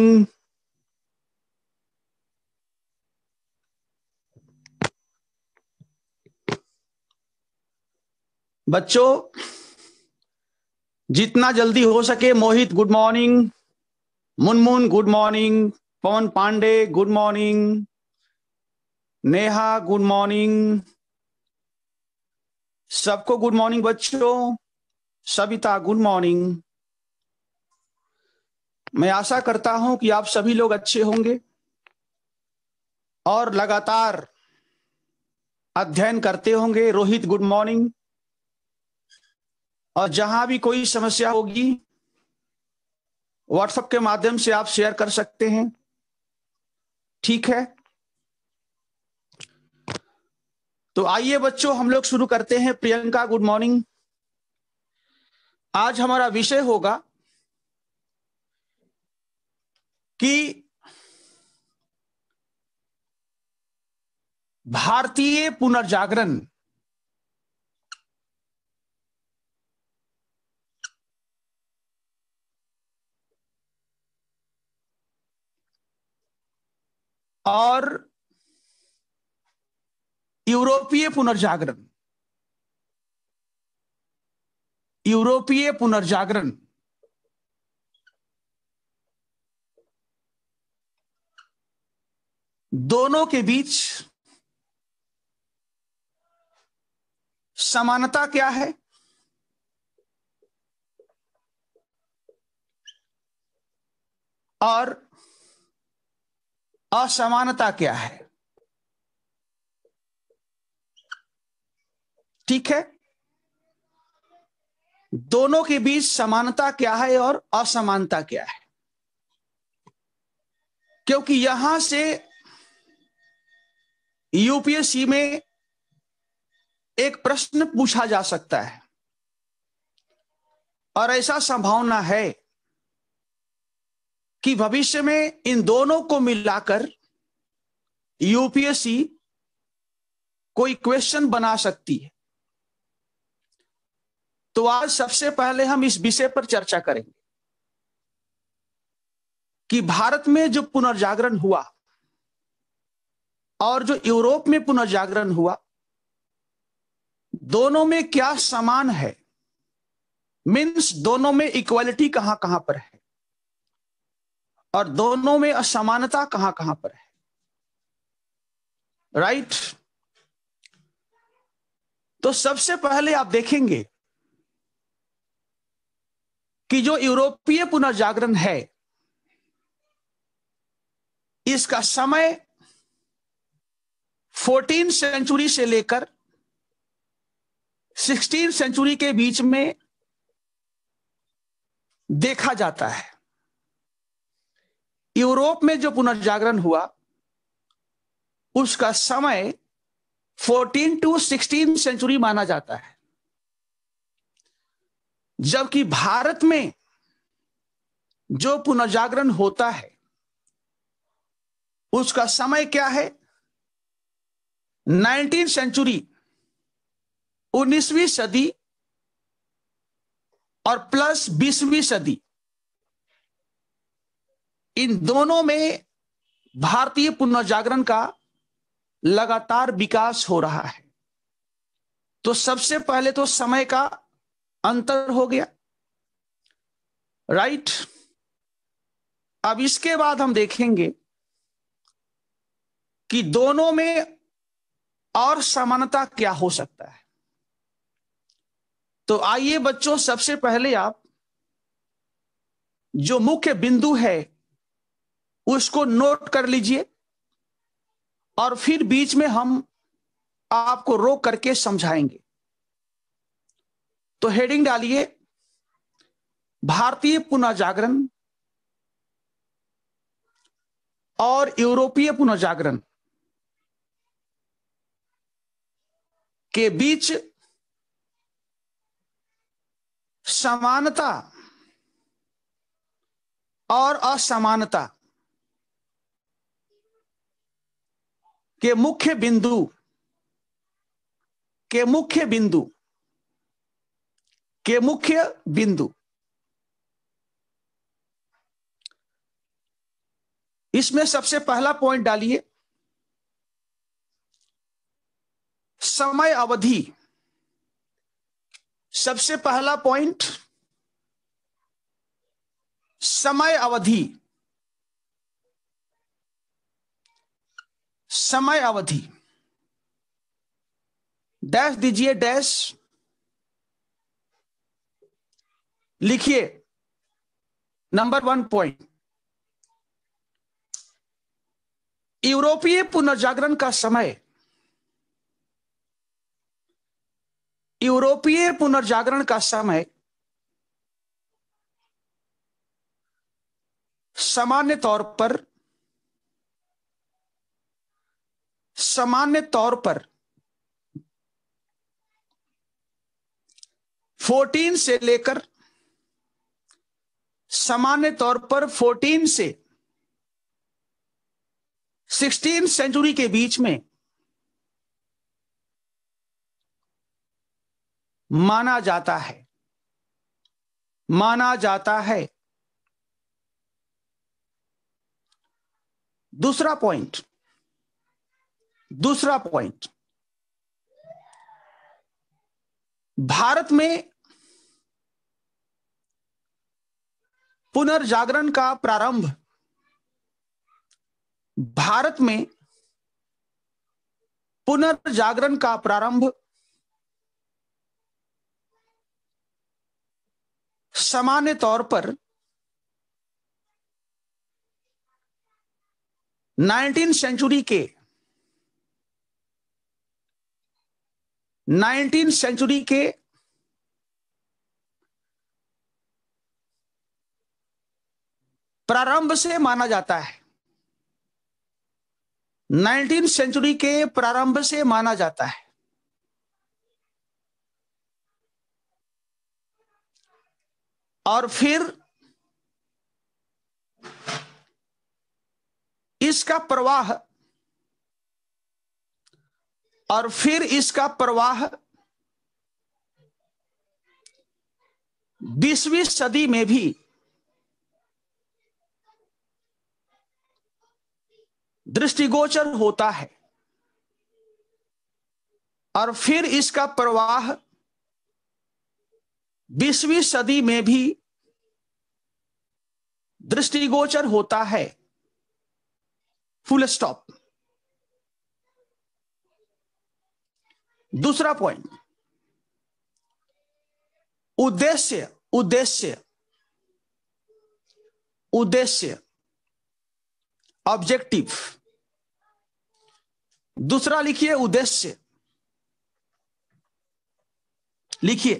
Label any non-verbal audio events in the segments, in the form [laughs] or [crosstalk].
Mm. बच्चों जितना जल्दी हो सके Mohit good morning Munmun good morning Pawan Pandey good morning Neha good morning सबको गुड मॉर्निंग बच्चों सविता गुड मॉर्निंग मैं आशा करता हूं कि आप सभी लोग अच्छे होंगे और लगातार अध्ययन करते होंगे रोहित गुड मॉर्निंग और जहां भी कोई समस्या होगी व्हाट्सएप के माध्यम से आप शेयर कर सकते हैं ठीक है तो आइए बच्चों हम लोग शुरू करते हैं प्रियंका गुड मॉर्निंग आज हमारा विषय होगा कि भारतीय पुनर्जागरण और यूरोपीय पुनर्जागरण यूरोपीय पुनर्जागरण दोनों के बीच समानता क्या है और असमानता क्या है ठीक है दोनों के बीच समानता क्या है और असमानता क्या है क्योंकि यहां से यूपीएससी में एक प्रश्न पूछा जा सकता है और ऐसा संभावना है कि भविष्य में इन दोनों को मिलाकर यूपीएससी कोई क्वेश्चन बना सकती है तो आज सबसे पहले हम इस विषय पर चर्चा करेंगे कि भारत में जो पुनर्जागरण हुआ और जो यूरोप में पुनर्जागरण हुआ दोनों में क्या समान है मीन्स दोनों में इक्वालिटी कहां कहां पर है और दोनों में असमानता कहां कहां पर है राइट तो सबसे पहले आप देखेंगे कि जो यूरोपीय पुनर्जागरण है इसका समय फोर्टीन सेंचुरी से लेकर सिक्सटीन सेंचुरी के बीच में देखा जाता है यूरोप में जो पुनर्जागरण हुआ उसका समय 14 टू 16 सेंचुरी माना जाता है जबकि भारत में जो पुनर्जागरण होता है उसका समय क्या है नाइनटीन सेंचुरी उन्नीसवीं सदी और प्लस बीसवीं सदी इन दोनों में भारतीय पुनर्जागरण का लगातार विकास हो रहा है तो सबसे पहले तो समय का अंतर हो गया राइट अब इसके बाद हम देखेंगे कि दोनों में और समानता क्या हो सकता है तो आइए बच्चों सबसे पहले आप जो मुख्य बिंदु है उसको नोट कर लीजिए और फिर बीच में हम आपको रोक करके समझाएंगे तो हेडिंग डालिए भारतीय पुनर्जागरण और यूरोपीय पुनर्जागरण के बीच समानता और असमानता के मुख्य बिंदु के मुख्य बिंदु के मुख्य बिंदु इसमें सबसे पहला पॉइंट डालिए समय अवधि सबसे पहला पॉइंट समय अवधि समय अवधि डैश दीजिए डैश लिखिए नंबर वन पॉइंट यूरोपीय पुनर्जागरण का समय यूरोपीय पुनर्जागरण का समय सामान्य तौर पर सामान्य तौर पर 14 से लेकर सामान्य तौर पर 14 से 16 सेंचुरी के बीच में माना जाता है माना जाता है दूसरा पॉइंट दूसरा पॉइंट भारत में पुनर्जागरण का प्रारंभ भारत में पुनर्जागरण का प्रारंभ सामान्य तौर पर 19 सेंचुरी के 19 सेंचुरी के प्रारंभ से माना जाता है 19 सेंचुरी के प्रारंभ से माना जाता है और फिर इसका प्रवाह और फिर इसका प्रवाह बीसवीं सदी में भी दृष्टिगोचर होता है और फिर इसका प्रवाह बीसवीं सदी में भी दृष्टिगोचर होता है फुल स्टॉप दूसरा पॉइंट उद्देश्य उद्देश्य उद्देश्य ऑब्जेक्टिव दूसरा लिखिए उद्देश्य लिखिए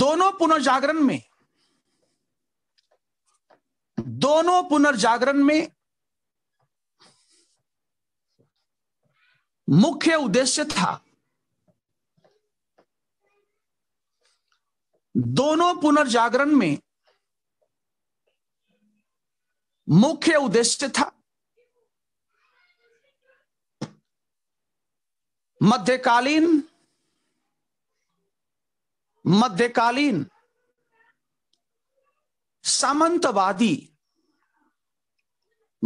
दोनों पुनर्जागरण में दोनों पुनर्जागरण में मुख्य उद्देश्य था दोनों पुनर्जागरण में मुख्य उद्देश्य था मध्यकालीन मध्यकालीन सामंतवादी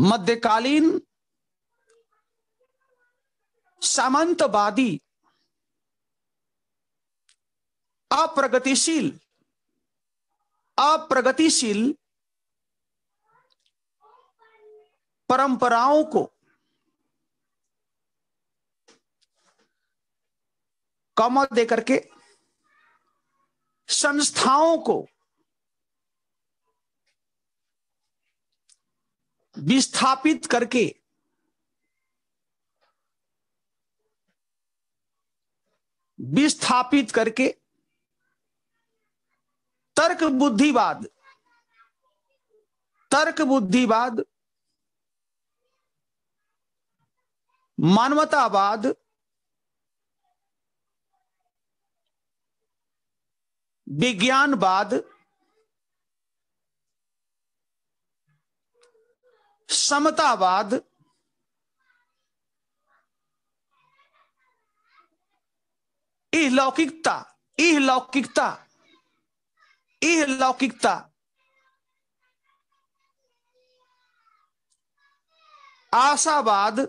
मध्यकालीन सामंतवादी अप्रगतिशील अप्रगतिशील परंपराओं को कमर देकर के संस्थाओं को विस्थापित करके विस्थापित करके तर्क बुद्धिवाद तर्क बुद्धिवाद मानवतावाद विज्ञानवाद समतावाद इह लौकिकता इह लौकिकता इह लौकिकता आशावाद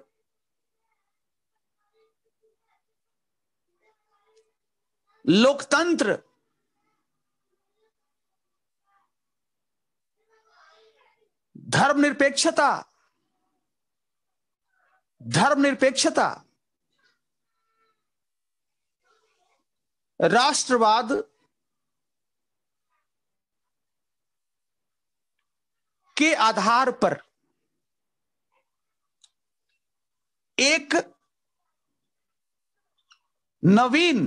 लोकतंत्र धर्मनिरपेक्षता धर्मनिरपेक्षता राष्ट्रवाद के आधार पर एक नवीन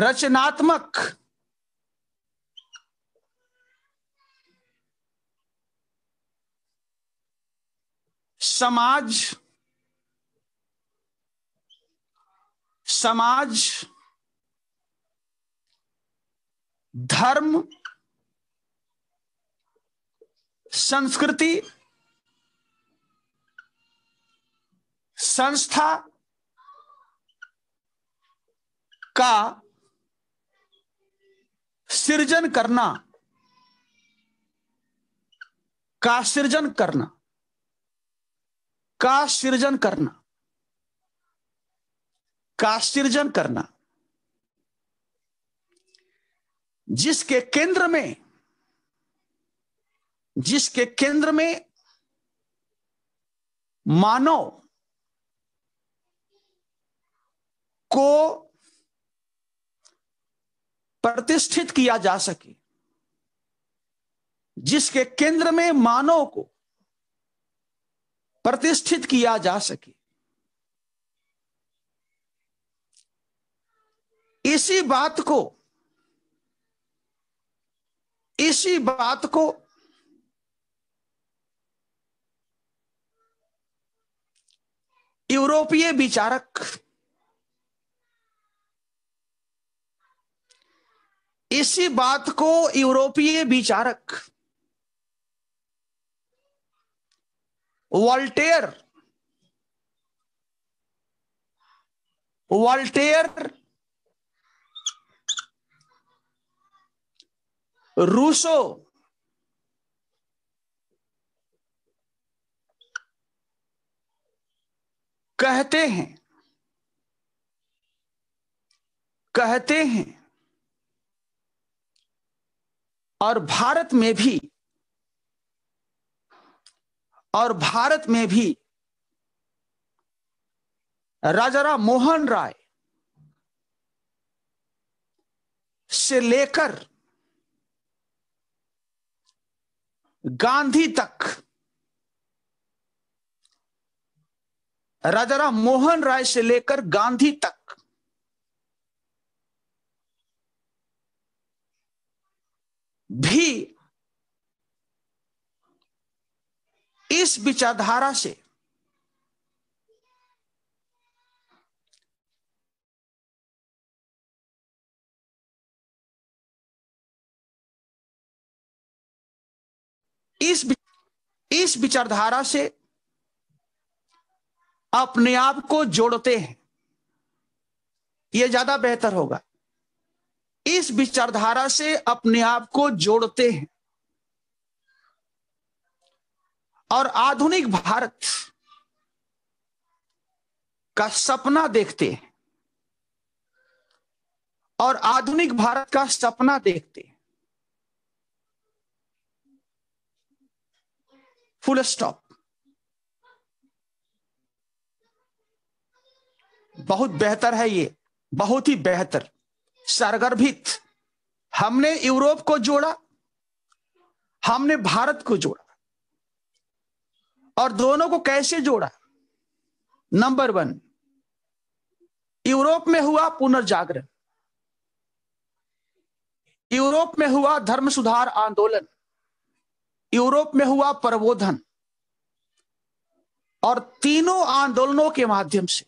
रचनात्मक समाज समाज धर्म संस्कृति संस्था का सृजन करना का सृजन करना का सृजन करना का सृजन करना जिसके केंद्र में जिसके केंद्र में मानव को प्रतिष्ठित किया जा सके जिसके केंद्र में मानव को प्रतिष्ठित किया जा सके इसी बात को इसी बात को यूरोपीय विचारक इसी बात को यूरोपीय विचारक वॉल्टेयर वॉल्टेयर रूसो कहते हैं कहते हैं और भारत में भी और भारत में भी राजा राम मोहन राय से लेकर गांधी तक राजा राम मोहन राय से लेकर गांधी तक भी इस विचारधारा से इस इस विचारधारा से अपने आप को जोड़ते हैं यह ज्यादा बेहतर होगा इस विचारधारा से अपने आप को जोड़ते हैं और आधुनिक भारत का सपना देखते और आधुनिक भारत का सपना देखते फुल स्टॉप बहुत बेहतर है ये बहुत ही बेहतर सरगर्भित हमने यूरोप को जोड़ा हमने भारत को जोड़ा और दोनों को कैसे जोड़ा नंबर वन यूरोप में हुआ पुनर्जागरण यूरोप में हुआ धर्म सुधार आंदोलन यूरोप में हुआ प्रबोधन और तीनों आंदोलनों के माध्यम से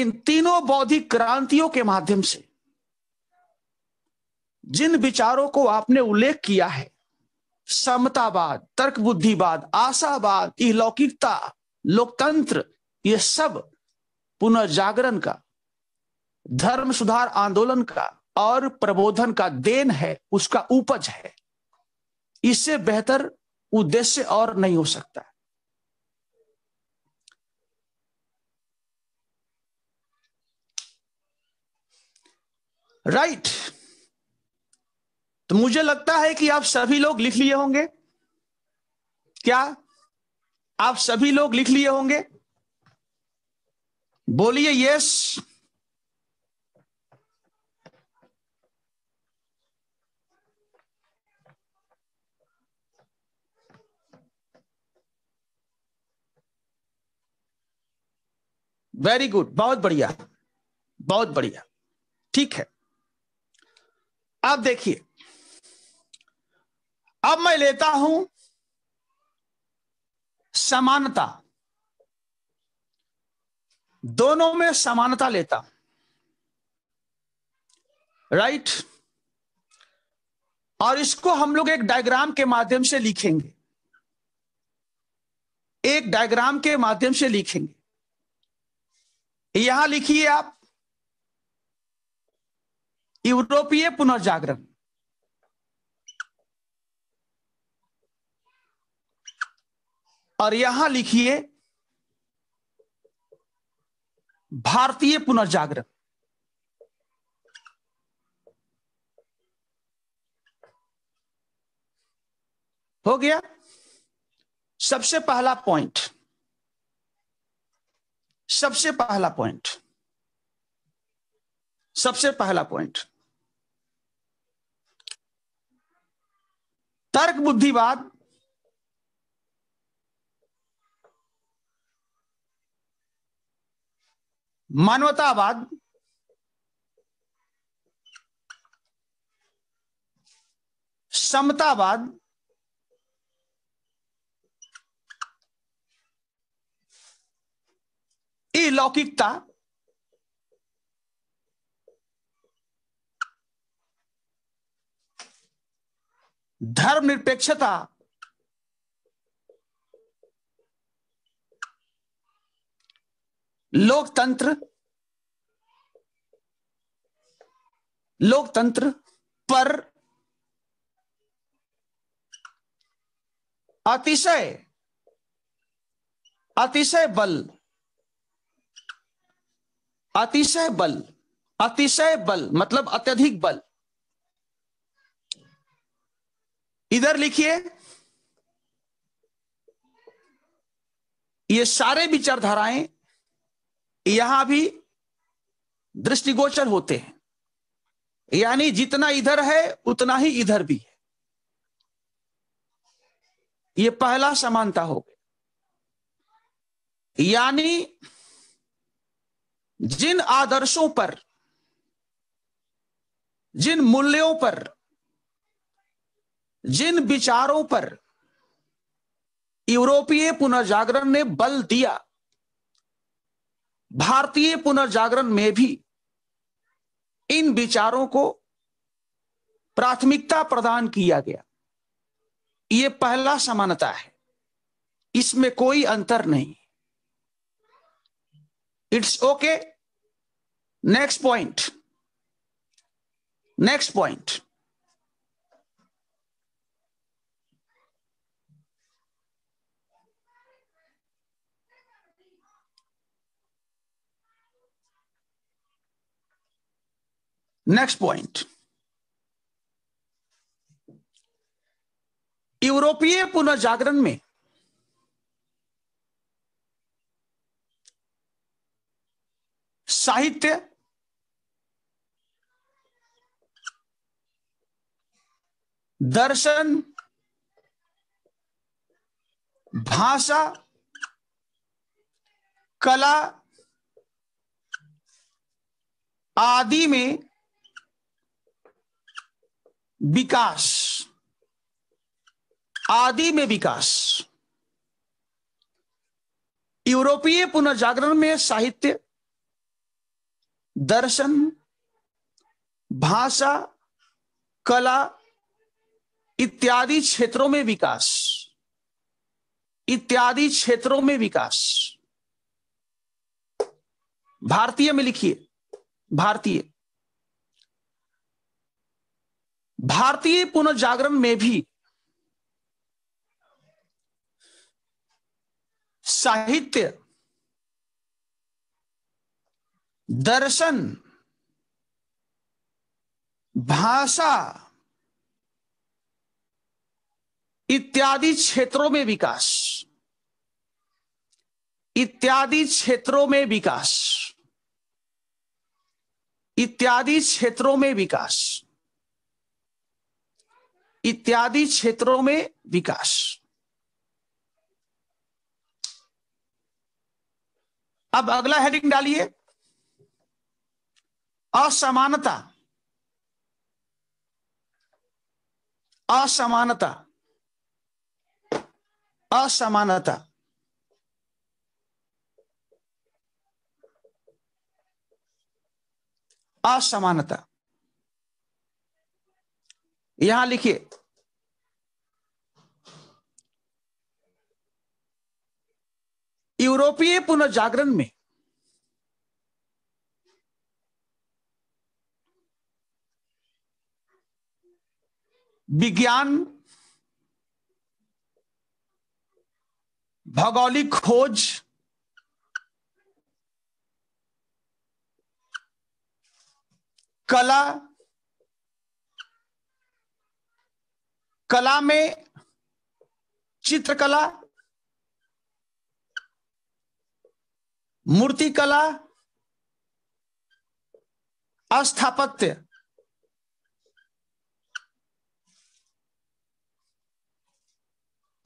इन तीनों बौद्धिक क्रांतियों के माध्यम से जिन विचारों को आपने उल्लेख किया है समतावाद तर्क बुद्धिवाद आशावाद इलौकिकता लौकिकता लोकतंत्र ये सब पुनर्जागरण का धर्म सुधार आंदोलन का और प्रबोधन का देन है उसका उपज है इससे बेहतर उद्देश्य और नहीं हो सकता राइट right. तो मुझे लगता है कि आप सभी लोग लिख लिए होंगे क्या आप सभी लोग लिख लिए होंगे बोलिए यस वेरी गुड बहुत बढ़िया बहुत बढ़िया ठीक है आप देखिए अब मैं लेता हूं समानता दोनों में समानता लेता राइट right? और इसको हम लोग एक डायग्राम के माध्यम से लिखेंगे एक डायग्राम के माध्यम से लिखेंगे यहां लिखिए आप यूरोपीय पुनर्जागरण और यहां लिखिए भारतीय पुनर्जागरण हो गया सबसे पहला पॉइंट सबसे पहला पॉइंट सबसे पहला पॉइंट तर्क बुद्धिवाद मानवतावाद समतावाद अलौकिकता धर्मनिरपेक्षता लोकतंत्र लोकतंत्र पर अतिशय अतिशय बल अतिशय बल अतिशय बल मतलब अत्यधिक बल इधर लिखिए ये सारे विचारधाराएं यहां भी दृष्टिगोचर होते हैं यानी जितना इधर है उतना ही इधर भी है ये पहला समानता हो गया यानी जिन आदर्शों पर जिन मूल्यों पर जिन विचारों पर यूरोपीय पुनर्जागरण ने बल दिया भारतीय पुनर्जागरण में भी इन विचारों को प्राथमिकता प्रदान किया गया ये पहला समानता है इसमें कोई अंतर नहीं it's okay next point next point next point यूरोपीय पुनर्जागरण में साहित्य दर्शन भाषा कला आदि में विकास आदि में विकास यूरोपीय पुनर्जागरण में साहित्य दर्शन भाषा कला इत्यादि क्षेत्रों में विकास इत्यादि क्षेत्रों में विकास भारतीय में लिखिए भारतीय भारतीय पुनर्जागरण में भी साहित्य दर्शन भाषा इत्यादि क्षेत्रों में विकास इत्यादि क्षेत्रों में विकास इत्यादि क्षेत्रों में विकास इत्यादि क्षेत्रों में विकास अब अगला हेडिंग डालिए असमानता असमानता असमानता असमानता यहां लिखिए यूरोपीय पुनर्जागरण में विज्ञान भौगोलिक खोज कला कला में चित्रकला मूर्ति कला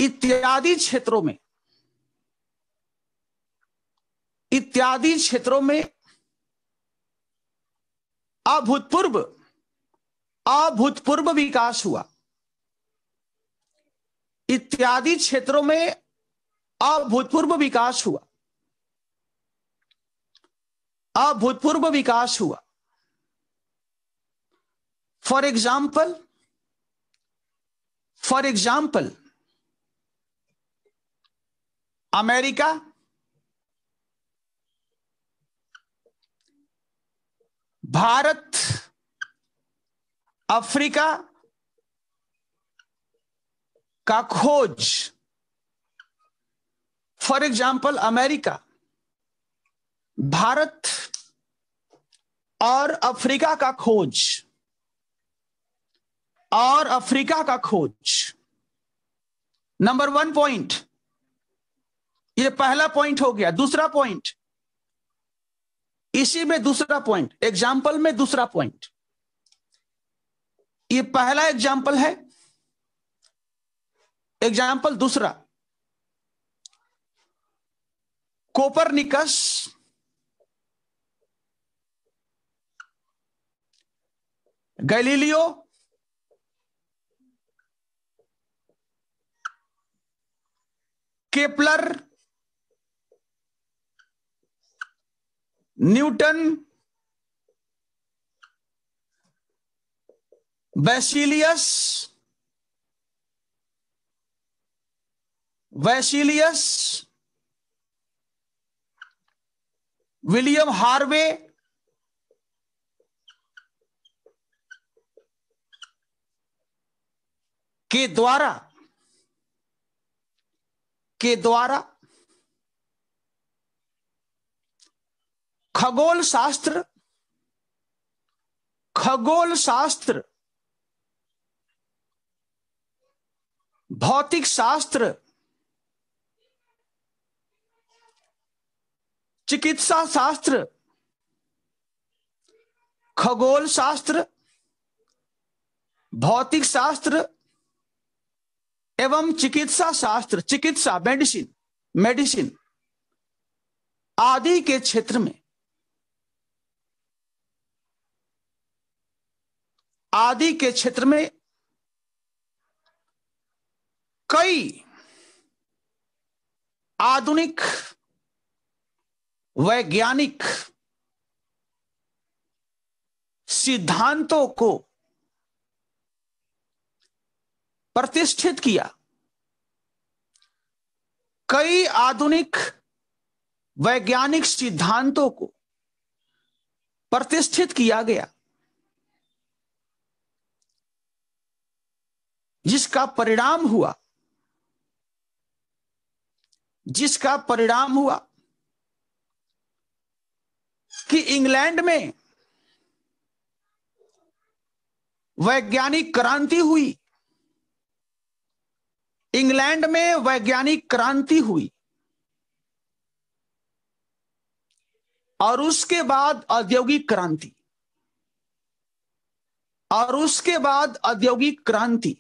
इत्यादि क्षेत्रों में इत्यादि क्षेत्रों में अभूतपूर्व अभूतपूर्व विकास हुआ इत्यादि क्षेत्रों में अभूतपूर्व विकास हुआ अभूतपूर्व विकास हुआ for example for example America Bharat Africa का खोज फॉर एग्जाम्पल अमेरिका भारत और अफ्रीका का खोज और अफ्रीका का खोज नंबर वन पॉइंट ये पहला पॉइंट हो गया दूसरा पॉइंट इसी में दूसरा पॉइंट एग्जाम्पल में दूसरा पॉइंट ये पहला एग्जाम्पल है एग्जाम्पल दूसरा Copernicus Galileo Kepler Newton Vesalius Vesalius William Harvey के द्वारा के द्वारा खगोल शास्त्र खगोल शास्त्र भौतिक शास्त्र चिकित्सा शास्त्र खगोल शास्त्र भौतिक शास्त्र एवं चिकित्सा शास्त्र चिकित्सा मेडिसिन मेडिसिन आदि के क्षेत्र में आदि के क्षेत्र में कई आधुनिक वैज्ञानिक सिद्धांतों को प्रतिष्ठित किया कई आधुनिक वैज्ञानिक सिद्धांतों को प्रतिष्ठित किया गया जिसका परिणाम हुआ जिसका परिणाम हुआ कि इंग्लैंड में वैज्ञानिक क्रांति हुई इंग्लैंड में वैज्ञानिक क्रांति हुई और उसके बाद औद्योगिक क्रांति और उसके बाद औद्योगिक क्रांति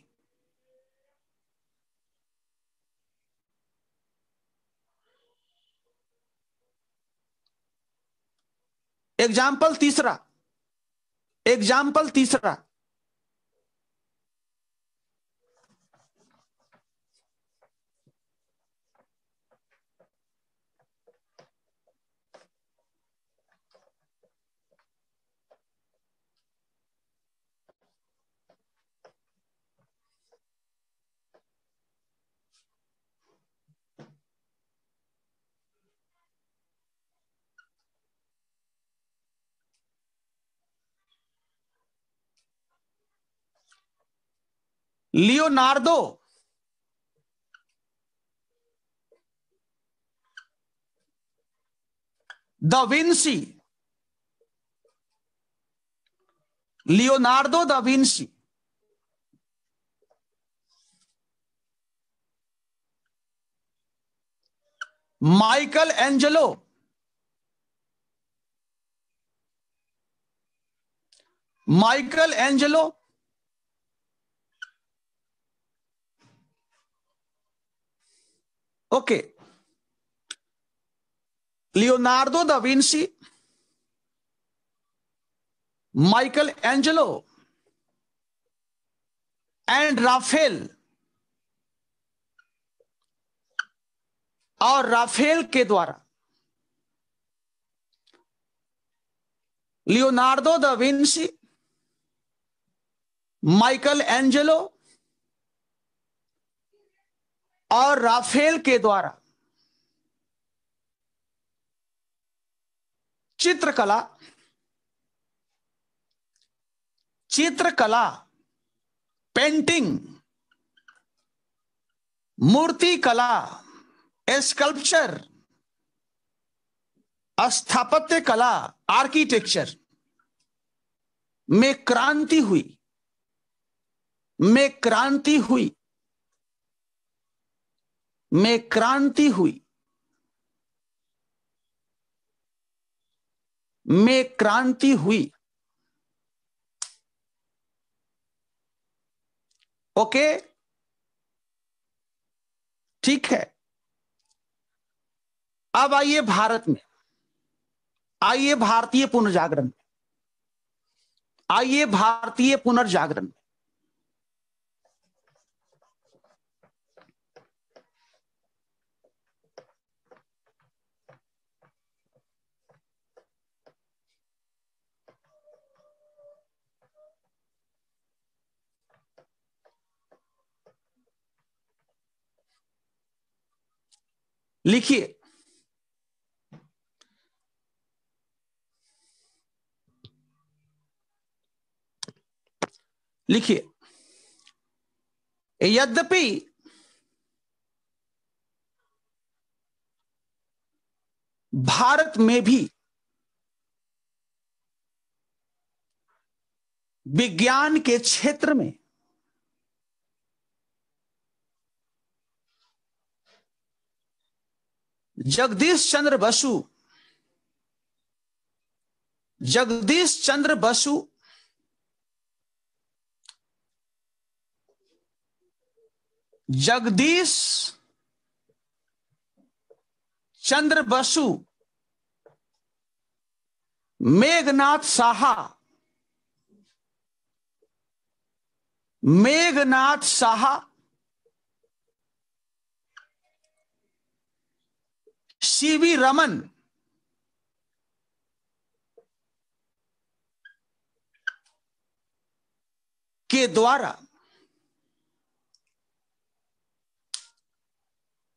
एग्जाम्पल तीसरा एग्जाम्पल तीसरा Leonardo da Vinci Leonardo da Vinci Michelangelo Michelangelo okay Leonardo da Vinci Michelangelo and Raphael और राफेल के द्वारा Leonardo da Vinci Michelangelo और राफेल के द्वारा चित्रकला चित्रकला पेंटिंग मूर्ति कला स्कल्पचर स्थापत्य कला आर्किटेक्चर में क्रांति हुई में क्रांति हुई में क्रांति हुई में क्रांति हुई ओके ठीक है अब आइए भारत में आइए भारतीय पुनर्जागरण आइए भारतीय पुनर्जागरण लिखिए लिखिए यद्यपि भारत में भी विज्ञान के क्षेत्र में जगदीश चंद्र बसु जगदीश चंद्र बसु जगदीश चंद्र बसु मेघनाथ साहा मेघनाथ साहा सीवी रमन के द्वारा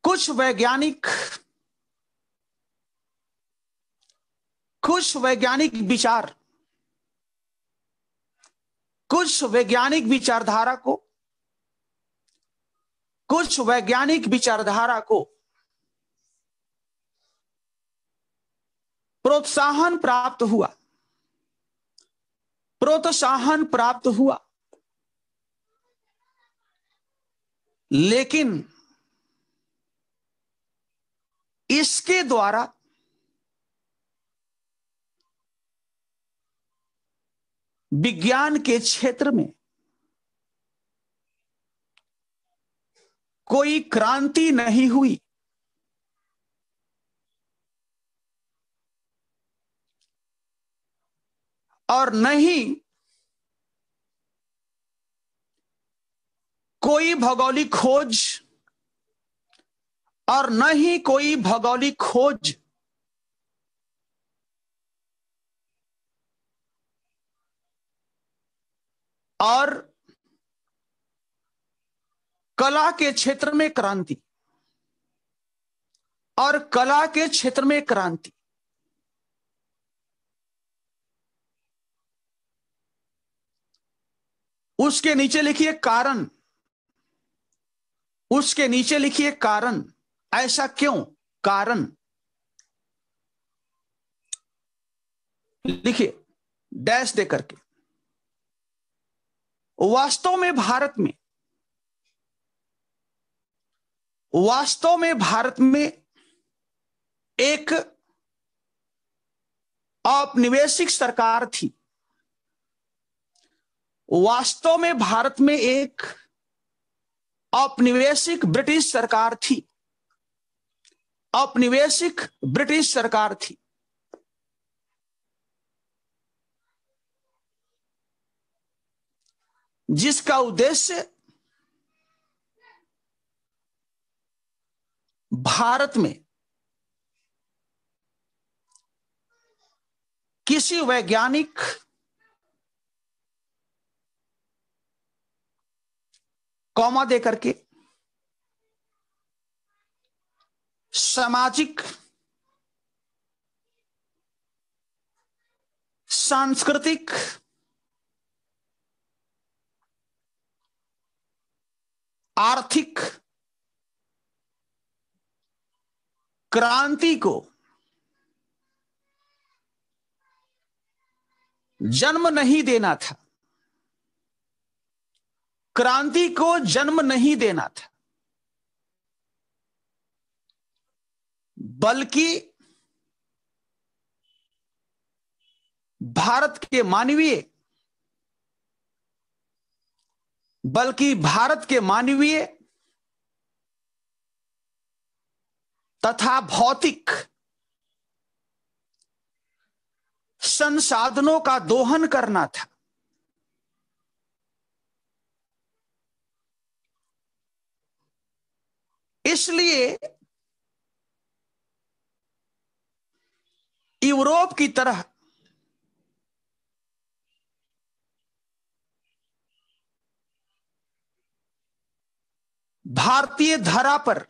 कुछ वैज्ञानिक कुछ वैज्ञानिक विचार कुछ वैज्ञानिक विचारधारा को कुछ वैज्ञानिक विचारधारा को प्रोत्साहन प्राप्त हुआ प्रोत्साहन प्राप्त हुआ लेकिन इसके द्वारा विज्ञान के क्षेत्र में कोई क्रांति नहीं हुई और न ही कोई भौगोलिक खोज और न ही कोई भौगोलिक खोज और कला के क्षेत्र में क्रांति और कला के क्षेत्र में क्रांति उसके नीचे लिखिए कारण उसके नीचे लिखिए कारण ऐसा क्यों कारण लिखिए डैश दे करके वास्तव में भारत में वास्तव में भारत में एक औपनिवेशिक सरकार थी वास्तव में भारत में एक औपनिवेशिक ब्रिटिश सरकार थी औपनिवेशिक ब्रिटिश सरकार थी जिसका उद्देश्य भारत में किसी वैज्ञानिक कौमा दे करके सामाजिक सांस्कृतिक आर्थिक क्रांति को जन्म नहीं देना था क्रांति को जन्म नहीं देना था बल्कि भारत के मानवीय बल्कि भारत के मानवीय तथा भौतिक संसाधनों का दोहन करना था इसलिए यूरोप की तरह भारतीय धारा पर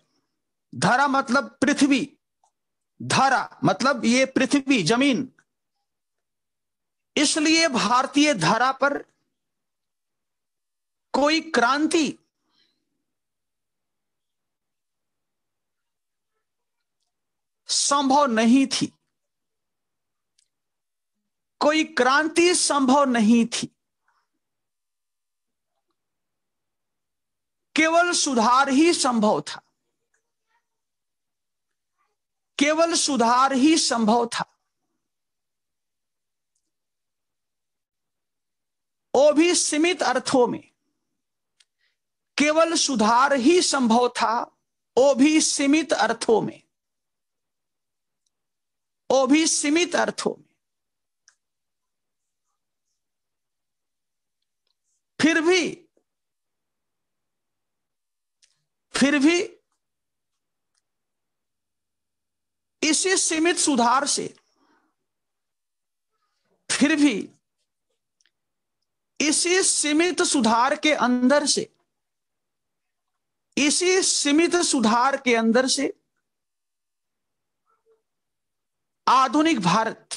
धारा मतलब पृथ्वी धारा मतलब ये पृथ्वी जमीन इसलिए भारतीय धारा पर कोई क्रांति संभव नहीं थी कोई क्रांति संभव नहीं थी केवल सुधार ही संभव था केवल सुधार ही संभव था वो भी सीमित अर्थों में केवल सुधार ही संभव था वो भी सीमित अर्थों में वो भी सीमित अर्थों में फिर भी फिर भी इसी सीमित सुधार से फिर भी इसी सीमित सुधार के अंदर से इसी सीमित सुधार के अंदर से आधुनिक भारत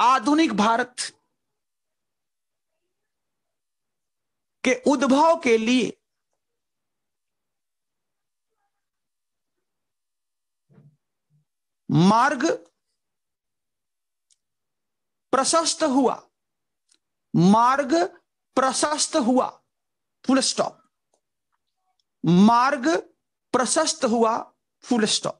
आधुनिक भारत के उद्भव के लिए मार्ग प्रशस्त हुआ मार्ग प्रशस्त हुआ फुल स्टॉप मार्ग प्रशस्त हुआ फुल स्टॉप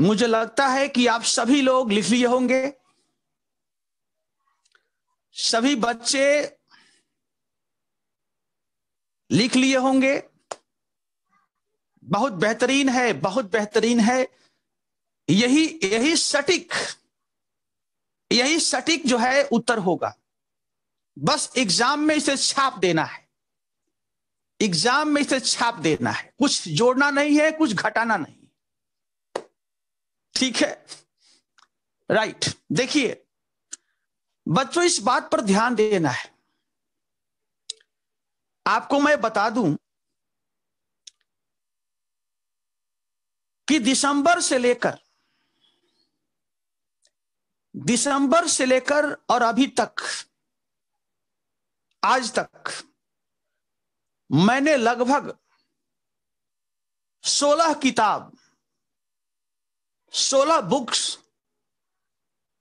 मुझे लगता है कि आप सभी लोग लिख लिए होंगे सभी बच्चे लिख लिए होंगे बहुत बेहतरीन है बहुत बेहतरीन है यही यही सटीक यही सटीक जो है उत्तर होगा बस एग्जाम में इसे छाप देना है एग्जाम में इसे छाप देना है कुछ जोड़ना नहीं है कुछ घटाना नहीं ठीक है राइट देखिए बच्चों इस बात पर ध्यान देना है आपको मैं बता दूं कि दिसंबर से लेकर दिसंबर से लेकर और अभी तक आज तक मैंने लगभग सोलह किताब सोलह बुक्स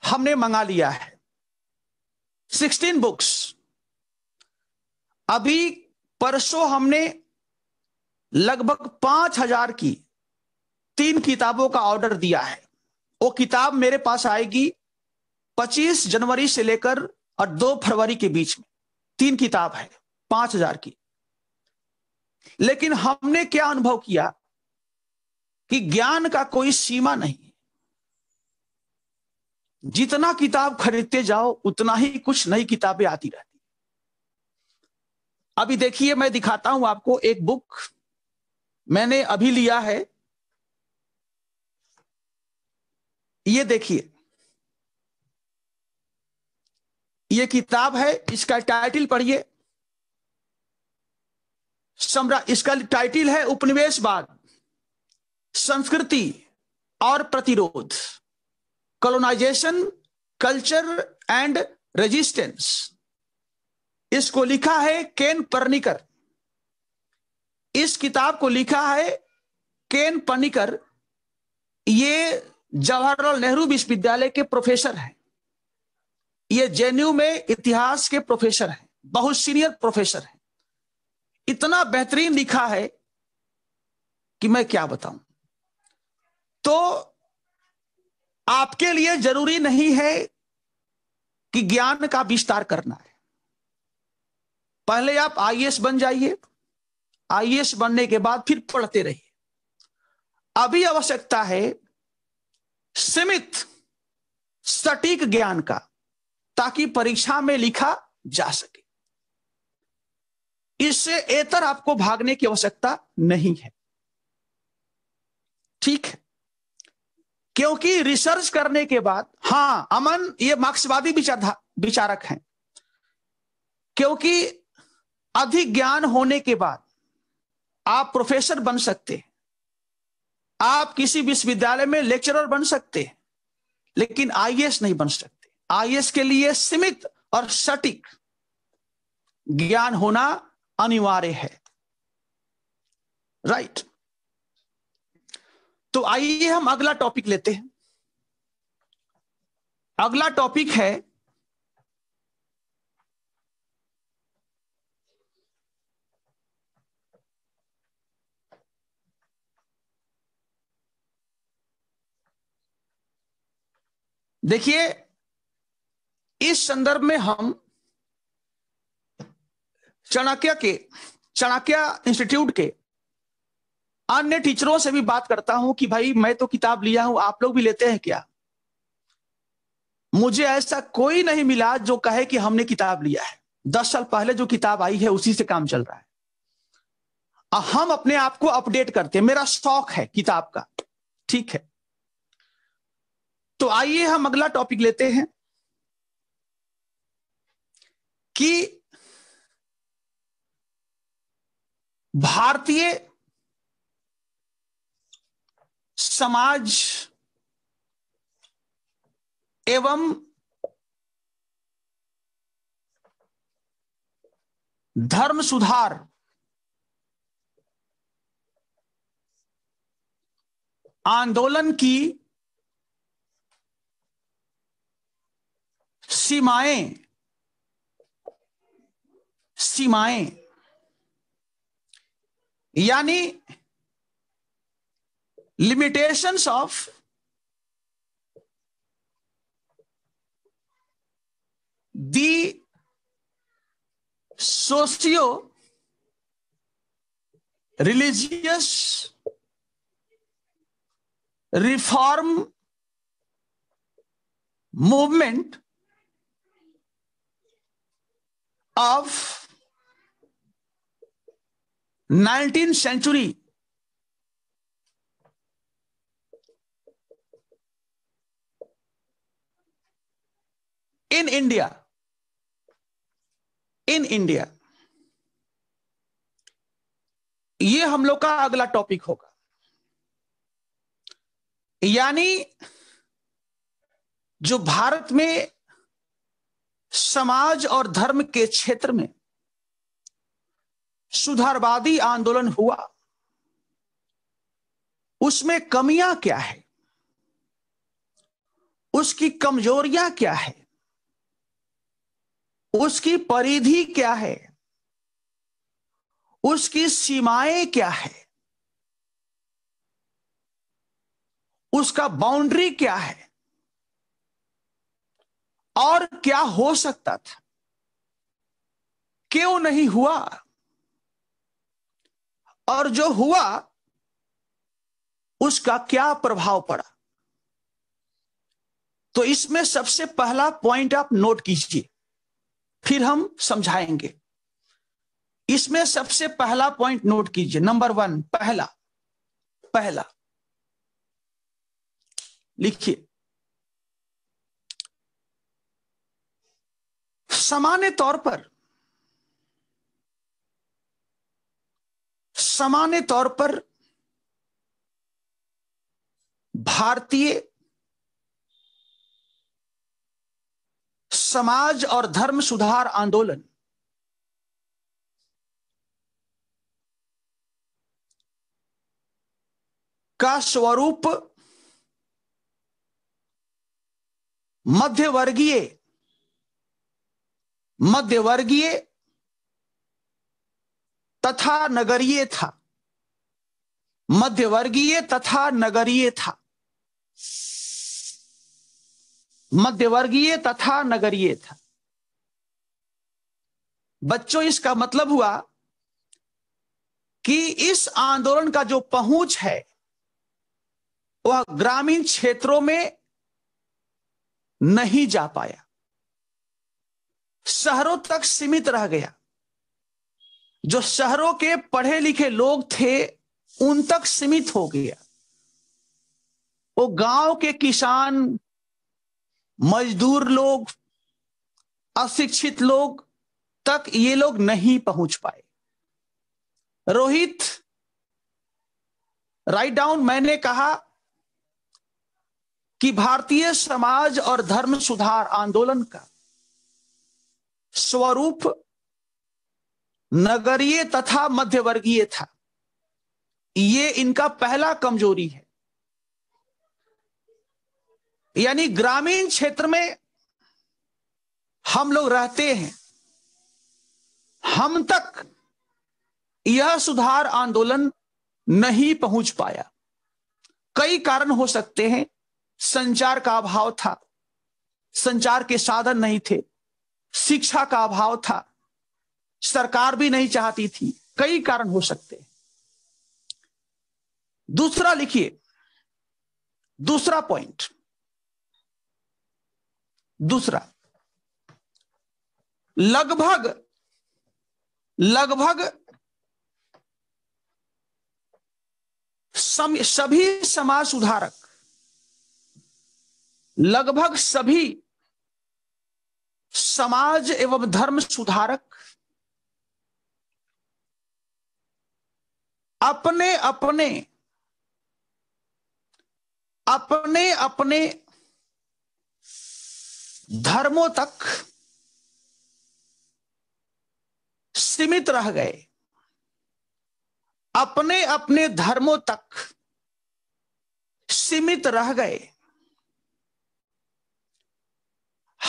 हमने मंगा लिया है सिक्सटीन बुक्स अभी परसों हमने लगभग पांच हजार की तीन किताबों का ऑर्डर दिया है वो किताब मेरे पास आएगी पच्चीस जनवरी से लेकर और दो फरवरी के बीच में तीन किताब है पांच हजार की लेकिन हमने क्या अनुभव किया कि ज्ञान का कोई सीमा नहीं जितना किताब खरीदते जाओ उतना ही कुछ नई किताबें आती रहती अभी देखिए मैं दिखाता हूं आपको एक बुक मैंने अभी लिया है ये देखिए ये किताब है इसका टाइटल पढ़िए सम्राट इसका टाइटल है उपनिवेशवाद संस्कृति और प्रतिरोध कॉलोनाइजेशन कल्चर एंड रेजिस्टेंस इसको लिखा है केन पर्निकर इस किताब को लिखा है केन पर्निकर ये जवाहरलाल नेहरू विश्वविद्यालय के प्रोफेसर हैं ये जेएनयू में इतिहास के प्रोफेसर हैं बहुत सीनियर प्रोफेसर हैं इतना बेहतरीन लिखा है कि मैं क्या बताऊं तो आपके लिए जरूरी नहीं है कि ज्ञान का विस्तार करना है पहले आप आईएस बन जाइए आईएएस बनने के बाद फिर पढ़ते रहिए अभी आवश्यकता है सीमित सटीक ज्ञान का ताकि परीक्षा में लिखा जा सके इससे एतर आपको भागने की आवश्यकता नहीं है ठीक है क्योंकि रिसर्च करने के बाद हाँ अमन ये मार्क्सवादी विचारक हैं क्योंकि अधिक ज्ञान होने के बाद आप प्रोफेसर बन सकते आप किसी विश्वविद्यालय में लेक्चरर बन सकते लेकिन आईएएस नहीं बन सकते आईएएस के लिए सीमित और सटीक ज्ञान होना अनिवार्य है राइट right. तो आइए हम अगला टॉपिक लेते हैं अगला टॉपिक है देखिए इस संदर्भ में हम चाणक्य के चाणक्य इंस्टीट्यूट के अन्य टीचरों से भी बात करता हूं कि भाई मैं तो किताब लिया हूं आप लोग भी लेते हैं क्या मुझे ऐसा कोई नहीं मिला जो कहे कि हमने किताब लिया है दस साल पहले जो किताब आई है उसी से काम चल रहा है हम अपने आप को अपडेट करते हैं मेरा शौक है किताब का ठीक है तो आइए हम अगला टॉपिक लेते हैं कि भारतीय समाज एवं धर्म सुधार आंदोलन की सीमाएं सीमाएं यानी limitations of the socio religious reform movement of 19th century in India, in India ये हम लोग का अगला टॉपिक होगा यानी जो भारत में समाज और धर्म के क्षेत्र में सुधारवादी आंदोलन हुआ उसमें कमियां क्या है उसकी कमजोरियां क्या है उसकी परिधि क्या है उसकी सीमाएं क्या है उसका बाउंड्री क्या है और क्या हो सकता था क्यों नहीं हुआ और जो हुआ उसका क्या प्रभाव पड़ा तो इसमें सबसे पहला पॉइंट आप नोट कीजिए फिर हम समझाएंगे इसमें सबसे पहला पॉइंट नोट कीजिए नंबर वन पहला पहला लिखिए सामान्य तौर पर सामान्य तौर पर भारतीय समाज और धर्म सुधार आंदोलन का स्वरूप मध्यवर्गीय मध्यवर्गीय तथा नगरीय था मध्यवर्गीय तथा नगरीय था मध्यवर्गीय तथा नगरीय था बच्चों इसका मतलब हुआ कि इस आंदोलन का जो पहुंच है वह ग्रामीण क्षेत्रों में नहीं जा पाया शहरों तक सीमित रह गया जो शहरों के पढ़े लिखे लोग थे उन तक सीमित हो गया वो गांव के किसान मजदूर लोग अशिक्षित लोग तक ये लोग नहीं पहुंच पाए रोहित राइट डाउन मैंने कहा कि भारतीय समाज और धर्म सुधार आंदोलन का स्वरूप नगरीय तथा मध्यवर्गीय था ये इनका पहला कमजोरी है यानी ग्रामीण क्षेत्र में हम लोग रहते हैं हम तक यह सुधार आंदोलन नहीं पहुंच पाया कई कारण हो सकते हैं संचार का अभाव था संचार के साधन नहीं थे शिक्षा का अभाव था सरकार भी नहीं चाहती थी कई कारण हो सकते हैं दूसरा लिखिए दूसरा पॉइंट दूसरा लगभग लगभग सम, सभी समाज सुधारक लगभग सभी समाज एवं धर्म सुधारक अपने अपने अपने अपने धर्मों तक सीमित रह गए अपने अपने धर्मों तक सीमित रह गए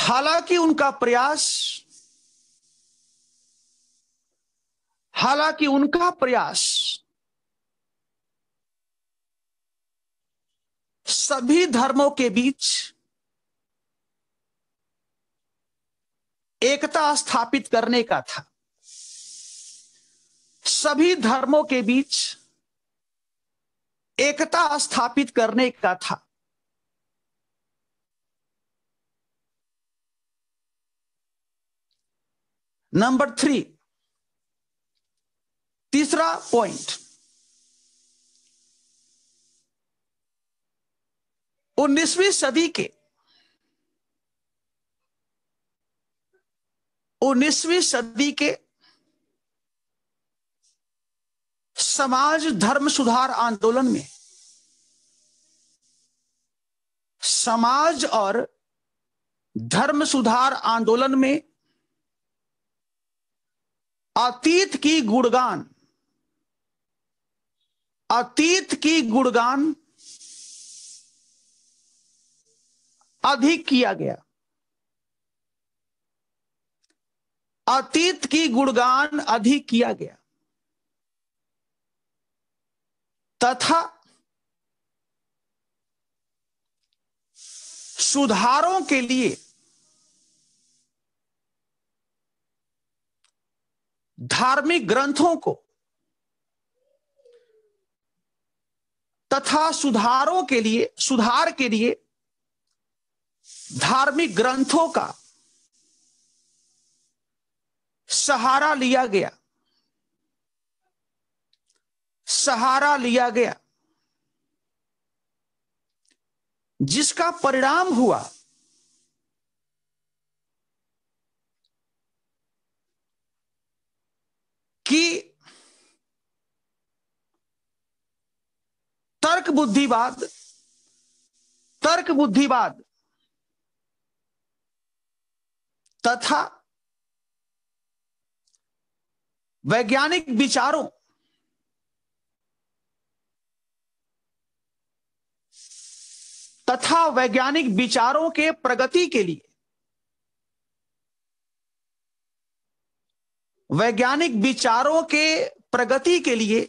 हालांकि उनका प्रयास हालांकि उनका प्रयास सभी धर्मों के बीच एकता स्थापित करने का था सभी धर्मों के बीच एकता स्थापित करने का था नंबर थ्री तीसरा पॉइंट 19वीं सदी के उन्नीसवीं सदी के समाज धर्म सुधार आंदोलन में समाज और धर्म सुधार आंदोलन में अतीत की गुणगान अतीत की गुणगान अधिक किया गया अतीत की गुणगान अधिक किया गया तथा सुधारों के लिए धार्मिक ग्रंथों को तथा सुधारों के लिए सुधार के लिए धार्मिक ग्रंथों का सहारा लिया गया सहारा लिया गया जिसका परिणाम हुआ कि तर्क बुद्धिवाद तर्क बुद्धिवाद तथा वैज्ञानिक विचारों तथा वैज्ञानिक विचारों के प्रगति के लिए वैज्ञानिक विचारों के प्रगति के लिए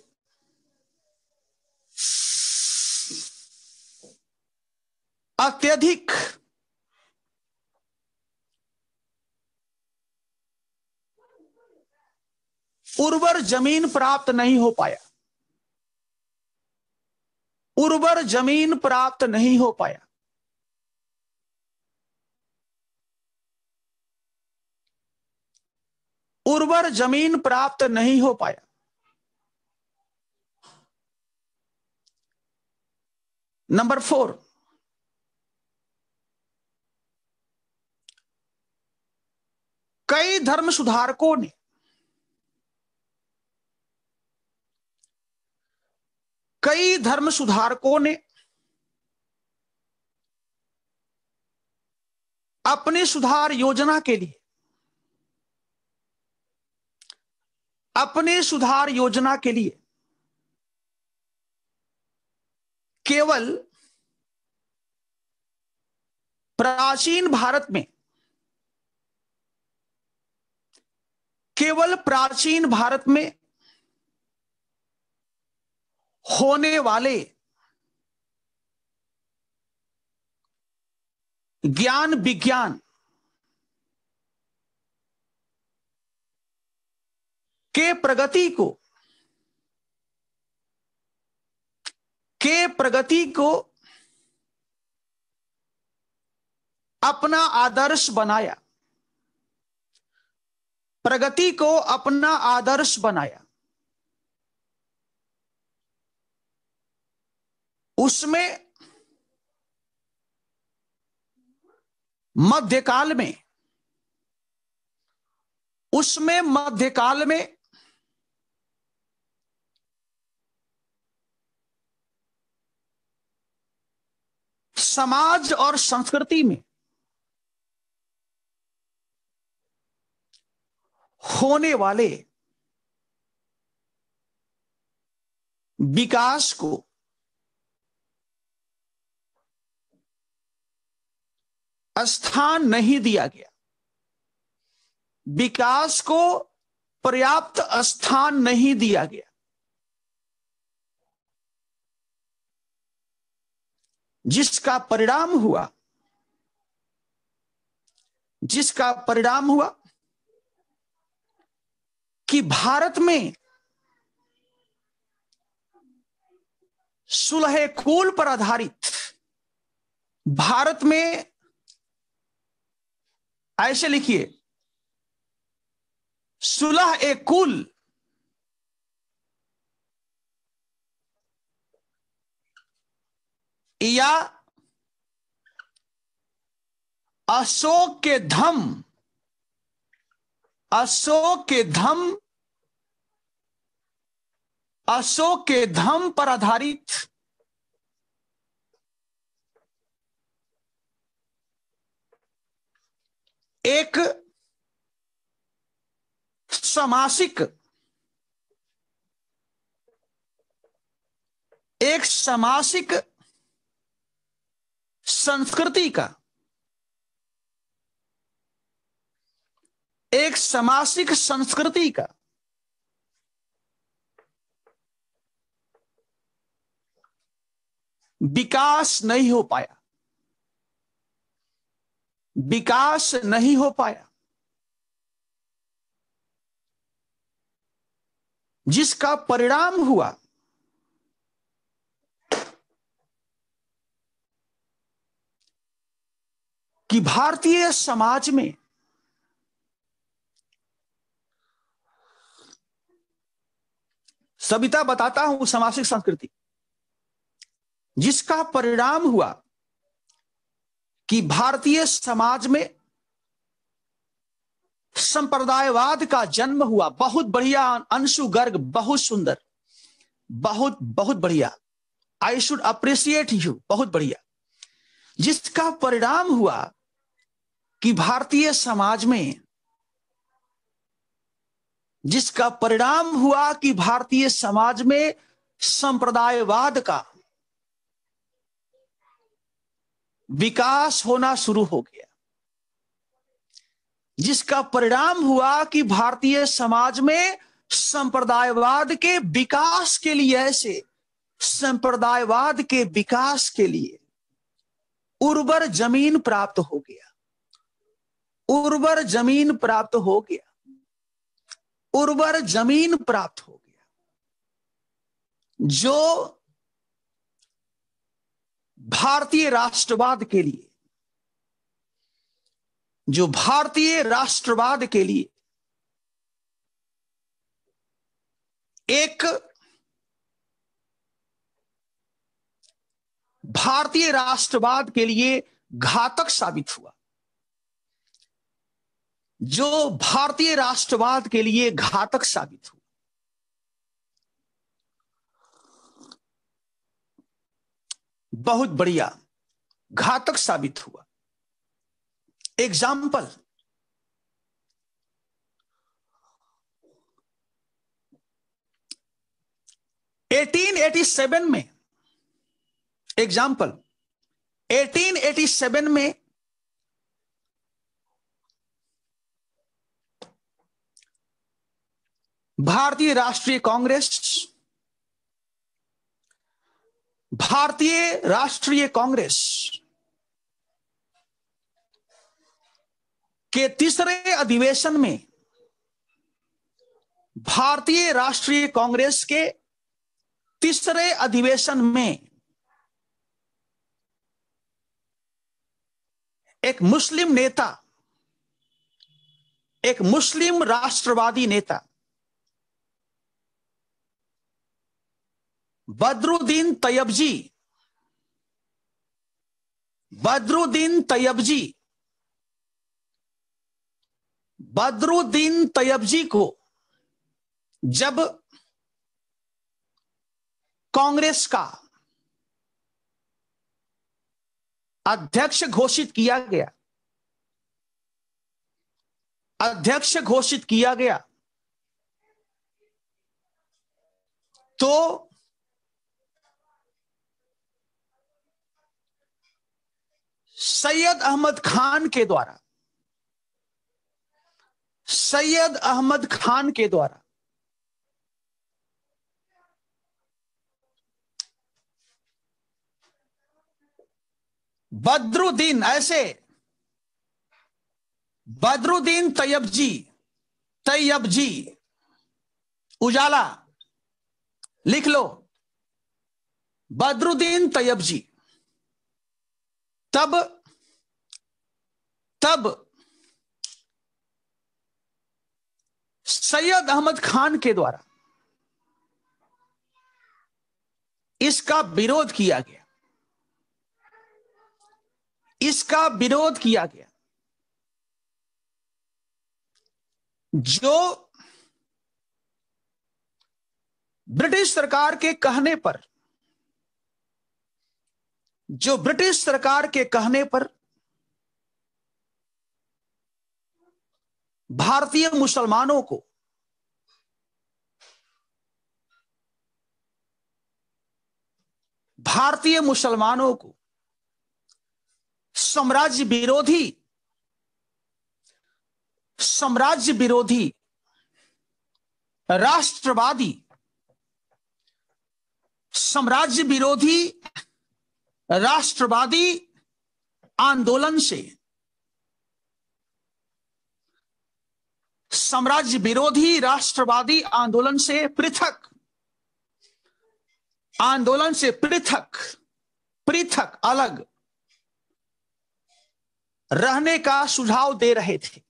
अत्यधिक उर्वर जमीन प्राप्त नहीं हो पाया उर्वर जमीन प्राप्त नहीं हो पाया उर्वर जमीन प्राप्त नहीं हो पाया नंबर फोर कई धर्म सुधारकों ने कई धर्म सुधारकों ने अपने सुधार योजना के लिए अपने सुधार योजना के लिए केवल प्राचीन भारत में केवल प्राचीन भारत में होने वाले ज्ञान विज्ञान के प्रगति को के प्रगति को अपना आदर्श बनाया प्रगति को अपना आदर्श बनाया उसमें मध्यकाल में उसमें मध्यकाल में समाज और संस्कृति में होने वाले विकास को स्थान नहीं दिया गया विकास को पर्याप्त स्थान नहीं दिया गया जिसका परिणाम हुआ जिसका परिणाम हुआ कि भारत में सुलह कुल पर आधारित भारत में ऐसे लिखिए सुलह ए कुल या अशोक के धम अशोक के धम अशोक के धम पर आधारित एक समासिक एक समासिक संस्कृति का एक समासिक संस्कृति का विकास नहीं हो पाया विकास नहीं हो पाया जिसका परिणाम हुआ कि भारतीय समाज में सविता बताता हूं सामासिक संस्कृति जिसका परिणाम हुआ कि भारतीय समाज में संप्रदायवाद का जन्म हुआ बहुत बढ़िया अंशु गर्ग बहुत सुंदर बहुत बहुत बढ़िया आई शुड अप्रिसिएट यू बहुत बढ़िया जिसका परिणाम हुआ कि भारतीय समाज में जिसका परिणाम हुआ कि भारतीय समाज में संप्रदायवाद का विकास होना शुरू हो गया जिसका परिणाम हुआ कि भारतीय समाज में संप्रदायवाद के विकास के लिए ऐसे संप्रदायवाद के विकास के लिए उर्वर जमीन प्राप्त हो गया उर्वर जमीन प्राप्त हो गया उर्वर जमीन प्राप्त हो गया जो भारतीय राष्ट्रवाद के लिए जो भारतीय राष्ट्रवाद के लिए एक भारतीय राष्ट्रवाद के लिए घातक साबित हुआ जो भारतीय राष्ट्रवाद के लिए घातक साबित हुआ बहुत बढ़िया घातक साबित हुआ एग्जाम्पल एटीन एटी सेवन में एग्जाम्पल एटीन एटी सेवन में भारतीय राष्ट्रीय कांग्रेस भारतीय राष्ट्रीय कांग्रेस के तीसरे अधिवेशन में भारतीय राष्ट्रीय कांग्रेस के तीसरे अधिवेशन में एक मुस्लिम नेता एक मुस्लिम राष्ट्रवादी नेता बदरुद्दीन तैयबजी बदरुद्दीन तैयबजी तैयब तैयबजी को जब कांग्रेस का अध्यक्ष घोषित किया गया अध्यक्ष घोषित किया गया तो सैयद अहमद खान के द्वारा सैयद अहमद खान के द्वारा बद्रुद्दीन ऐसे बद्रुद्दीन तैयब जी तैयब जी उजाला लिख लो बद्रुद्दीन तैयब जी तब तब सैयद अहमद खान के द्वारा इसका विरोध किया गया इसका विरोध किया गया जो ब्रिटिश सरकार के कहने पर जो ब्रिटिश सरकार के कहने पर भारतीय मुसलमानों को भारतीय मुसलमानों को साम्राज्य विरोधी साम्राज्य विरोधी राष्ट्रवादी साम्राज्य विरोधी राष्ट्रवादी आंदोलन से साम्राज्य विरोधी राष्ट्रवादी आंदोलन से पृथक आंदोलन से पृथक पृथक अलग रहने का सुझाव दे रहे थे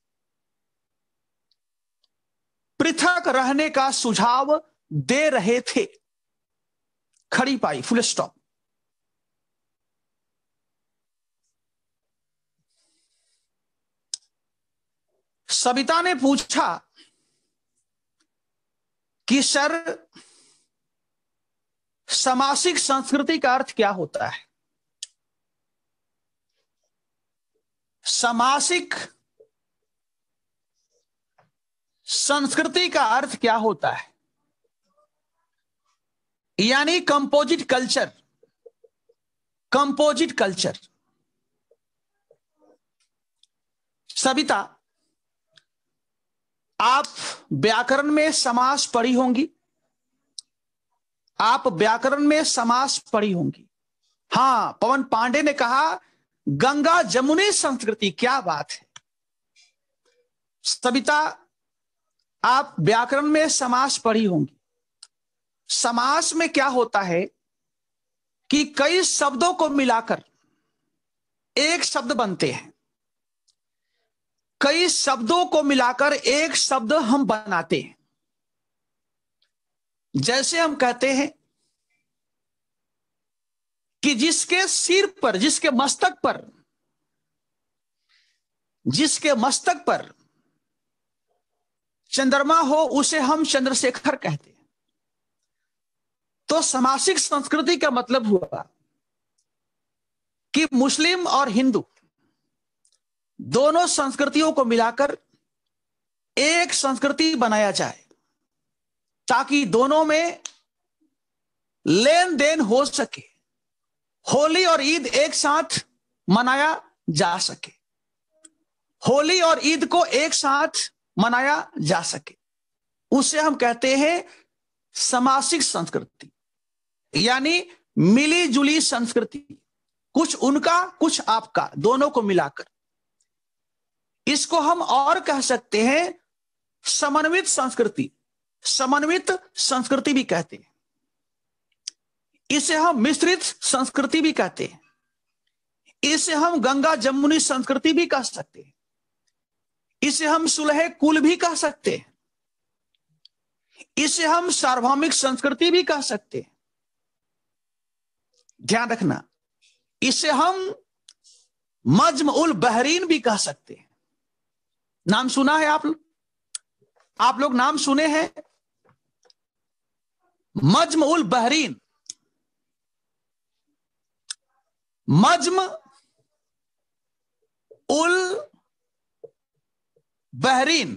पृथक रहने का सुझाव दे रहे थे खड़ी पाई फुल स्टॉप सविता ने पूछा कि सर समासिक संस्कृति का अर्थ क्या होता है समासिक संस्कृति का अर्थ क्या होता है यानी composite culture composite culture Savita आप व्याकरण में समास पढ़ी होंगी आप व्याकरण में समास पढ़ी होंगी हां पवन पांडे ने कहा गंगा जमुने संस्कृति क्या बात है सविता आप व्याकरण में समास पढ़ी होंगी समास में क्या होता है कि कई शब्दों को मिलाकर एक शब्द बनते हैं कई शब्दों को मिलाकर एक शब्द हम बनाते हैं जैसे हम कहते हैं कि जिसके सिर पर जिसके मस्तक पर जिसके मस्तक पर चंद्रमा हो उसे हम चंद्रशेखर कहते हैं तो समासिक संस्कृति का मतलब हुआ कि मुस्लिम और हिंदू दोनों संस्कृतियों को मिलाकर एक संस्कृति बनाया जाए ताकि दोनों में लेन देन हो सके होली और ईद एक साथ मनाया जा सके होली और ईद को एक साथ मनाया जा सके उसे हम कहते हैं समासिक संस्कृति यानी मिली जुली संस्कृति कुछ उनका कुछ आपका दोनों को मिलाकर इसको हम और कह सकते हैं समन्वित संस्कृति समन्वित संस्कृति भी कहते हैं इसे हम मिश्रित संस्कृति भी कहते हैं इसे हम गंगा जमुनी संस्कृति भी कह सकते हैं इसे हम सुलह कुल भी कह सकते हैं इसे हम सार्वभौमिक संस्कृति भी कह सकते हैं ध्यान रखना इसे हम मजम उल बहरीन भी कह सकते हैं नाम सुना है आप आप लोग नाम सुने हैं मजम उल बहरीन मजम उल बहरीन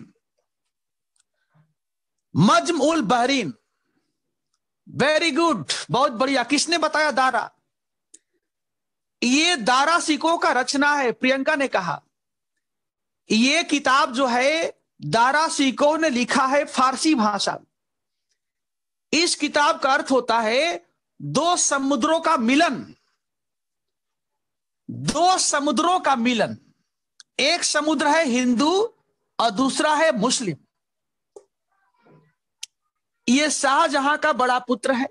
मजम उल बहरीन वेरी गुड बहुत बढ़िया किसने बताया दारा ये दारा सिको का रचना है प्रियंका ने कहा ये किताब जो है दारा सिको ने लिखा है फारसी भाषा में इस किताब का अर्थ होता है दो समुद्रों का मिलन दो समुद्रों का मिलन एक समुद्र है हिंदू और दूसरा है मुस्लिम ये शाहजहां का बड़ा पुत्र है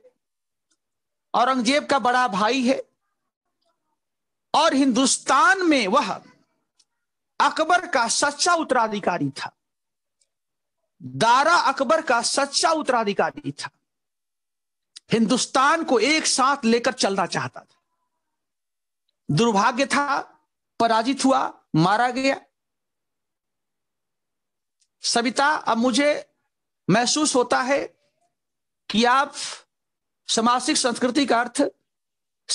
औरंगजेब का बड़ा भाई है और हिंदुस्तान में वह अकबर का सच्चा उत्तराधिकारी था दारा अकबर का सच्चा उत्तराधिकारी था हिंदुस्तान को एक साथ लेकर चलना चाहता था दुर्भाग्य था पराजित हुआ मारा गया सविता अब मुझे महसूस होता है कि आप समासिक संस्कृति का अर्थ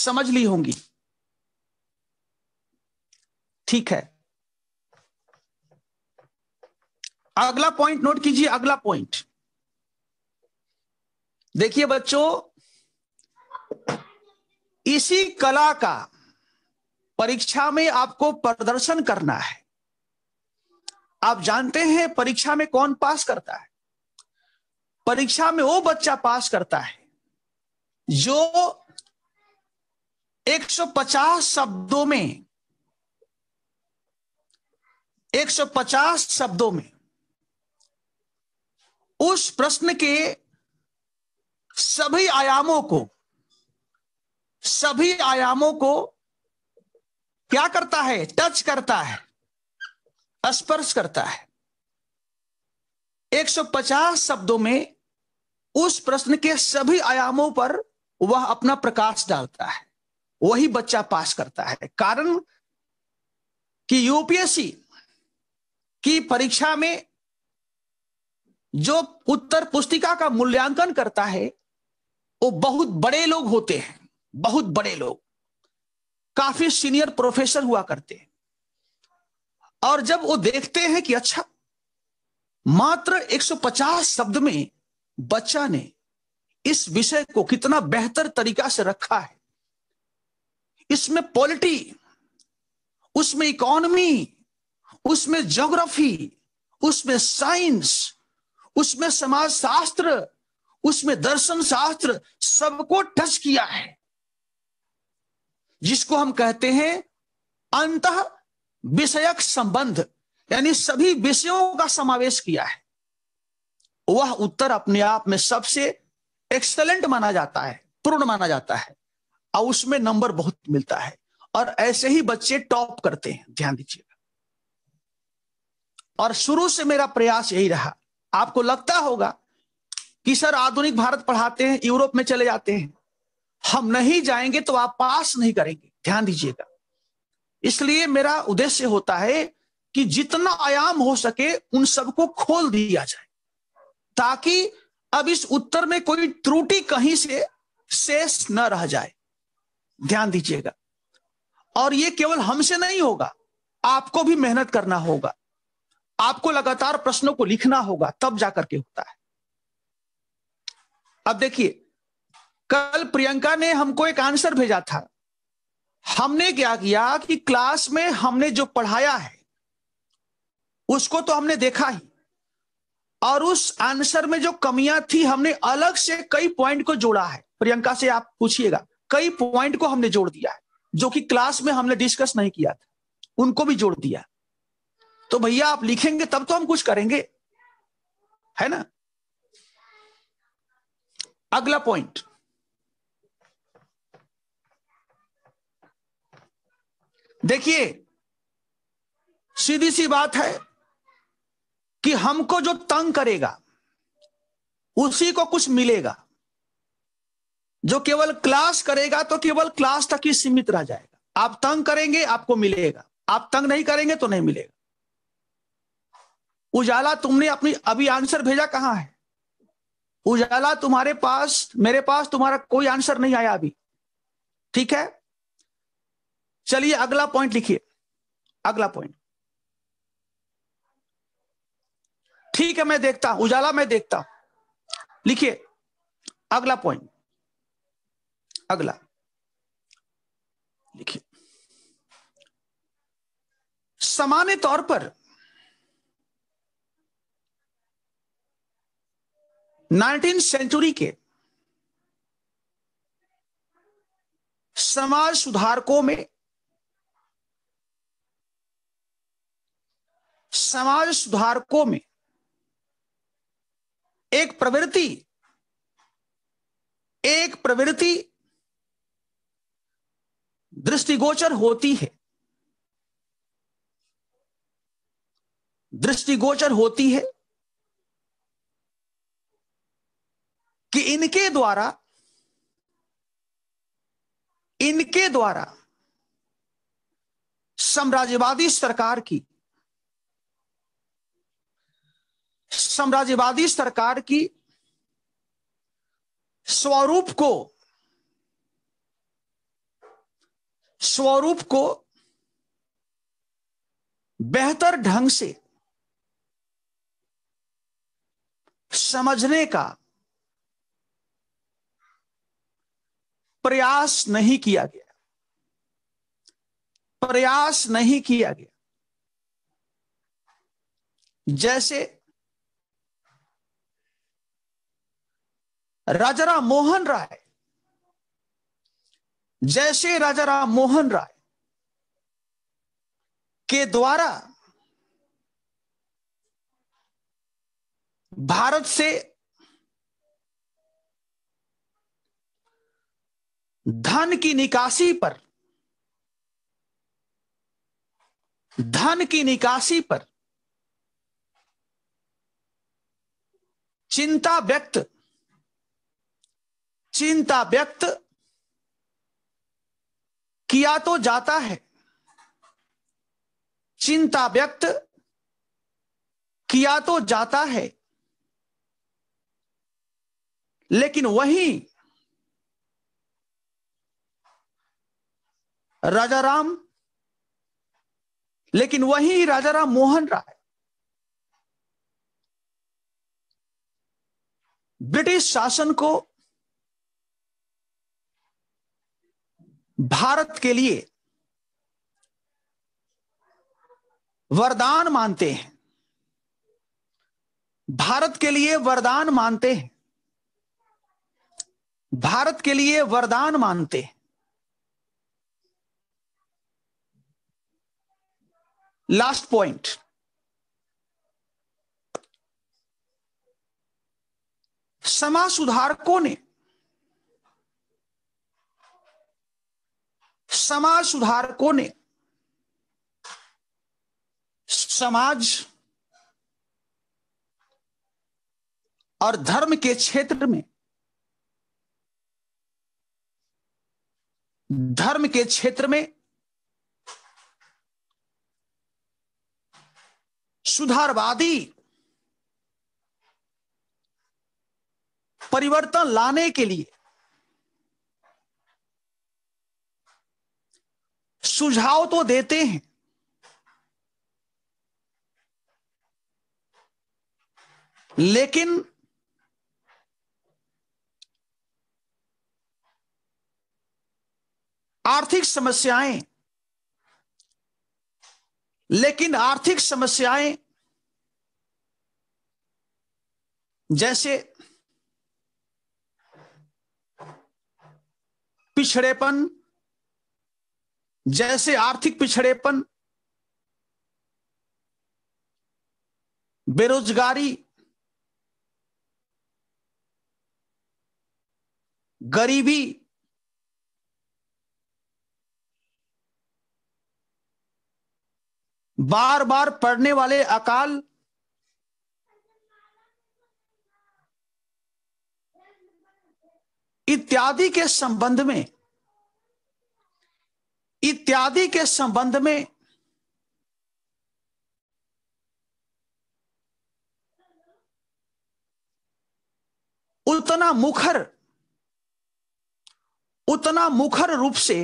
समझ ली होंगी ठीक है अगला पॉइंट नोट कीजिए अगला पॉइंट देखिए बच्चों इसी कला का परीक्षा में आपको प्रदर्शन करना है आप जानते हैं परीक्षा में कौन पास करता है परीक्षा में वो बच्चा पास करता है जो 150 शब्दों में 150 शब्दों में उस प्रश्न के सभी आयामों को सभी आयामों को क्या करता है टच करता है स्पर्श करता है 150 शब्दों में उस प्रश्न के सभी आयामों पर वह अपना प्रकाश डालता है वही बच्चा पास करता है कारण कि यूपीएससी की परीक्षा में जो उत्तर पुस्तिका का मूल्यांकन करता है वो बहुत बड़े लोग होते हैं बहुत बड़े लोग काफी सीनियर प्रोफेसर हुआ करते हैं और जब वो देखते हैं कि अच्छा मात्र 150 शब्द में बच्चा ने इस विषय को कितना बेहतर तरीका से रखा है इसमें पॉलिटी उसमें इकोनॉमी उसमें ज्योग्राफी उसमें साइंस उसमें समाज शास्त्र उसमें दर्शन शास्त्र सबको टच किया है जिसको हम कहते हैं अंत विषयक संबंध यानी सभी विषयों का समावेश किया है वह उत्तर अपने आप में सबसे एक्सलेंट माना जाता है पूर्ण माना जाता है और उसमें नंबर बहुत मिलता है और ऐसे ही बच्चे टॉप करते हैं ध्यान दीजिएगा और शुरू से मेरा प्रयास यही रहा आपको लगता होगा कि सर आधुनिक भारत पढ़ाते हैं यूरोप में चले जाते हैं हम नहीं जाएंगे तो आप पास नहीं करेंगे ध्यान दीजिएगा इसलिए मेरा उद्देश्य होता है कि जितना आयाम हो सके उन सबको खोल दिया जाए ताकि अब इस उत्तर में कोई त्रुटि कहीं से शेष न रह जाए ध्यान दीजिएगा और ये केवल हमसे नहीं होगा आपको भी मेहनत करना होगा आपको लगातार प्रश्नों को लिखना होगा तब जाकर के होता है अब देखिए कल प्रियंका ने हमको एक आंसर भेजा था हमने क्या किया कि क्लास में हमने जो पढ़ाया है उसको तो हमने देखा ही और उस आंसर में जो कमियां थी हमने अलग से कई पॉइंट को जोड़ा है प्रियंका से आप पूछिएगा कई पॉइंट को हमने जोड़ दिया है जो कि क्लास में हमने डिस्कस नहीं किया था उनको भी जोड़ दिया तो भैया आप लिखेंगे तब तो हम कुछ करेंगे है ना अगला पॉइंट देखिए सीधी सी बात है कि हमको जो तंग करेगा उसी को कुछ मिलेगा जो केवल क्लास करेगा तो केवल क्लास तक ही सीमित रह जाएगा आप तंग करेंगे आपको मिलेगा आप तंग नहीं करेंगे तो नहीं मिलेगा उजाला तुमने अपनी अभी आंसर भेजा कहाँ है उजाला तुम्हारे पास मेरे पास तुम्हारा कोई आंसर नहीं आया अभी ठीक है चलिए अगला पॉइंट लिखिए अगला पॉइंट ठीक है मैं देखता हूं उजाला मैं देखता हूं लिखिए अगला पॉइंट अगला लिखिए सामान्य तौर पर नाइनटीन सेंचुरी के समाज सुधारकों में समाज सुधारकों में एक प्रवृत्ति एक प्रवृत्ति दृष्टिगोचर होती है दृष्टिगोचर होती है इनके द्वारा इनके द्वारा साम्राज्यवादी सरकार की साम्राज्यवादी सरकार की स्वरूप को स्वरूप को बेहतर ढंग से समझने का प्रयास नहीं किया गया प्रयास नहीं किया गया जैसे राजा राम मोहन राय जैसे राजा राम मोहन राय के द्वारा भारत से धन की निकासी पर धन की निकासी पर चिंता व्यक्त चिंता व्यक्त किया तो जाता है चिंता व्यक्त किया तो जाता है लेकिन वही राजा राम लेकिन वही राजा राम मोहन राय ब्रिटिश शासन को भारत के लिए वरदान मानते हैं भारत के लिए वरदान मानते हैं भारत के लिए वरदान मानते हैं लास्ट पॉइंट समाज सुधारकों ने समाज सुधारकों ने समाज और धर्म के क्षेत्र में धर्म के क्षेत्र में सुधारवादी परिवर्तन लाने के लिए सुझाव तो देते हैं लेकिन आर्थिक समस्याएं लेकिन आर्थिक समस्याएं जैसे पिछड़ेपन जैसे आर्थिक पिछड़ेपन बेरोजगारी गरीबी बार बार पड़ने वाले अकाल इत्यादि के संबंध में इत्यादि के संबंध में उतना मुखर उतना मुखर रूप से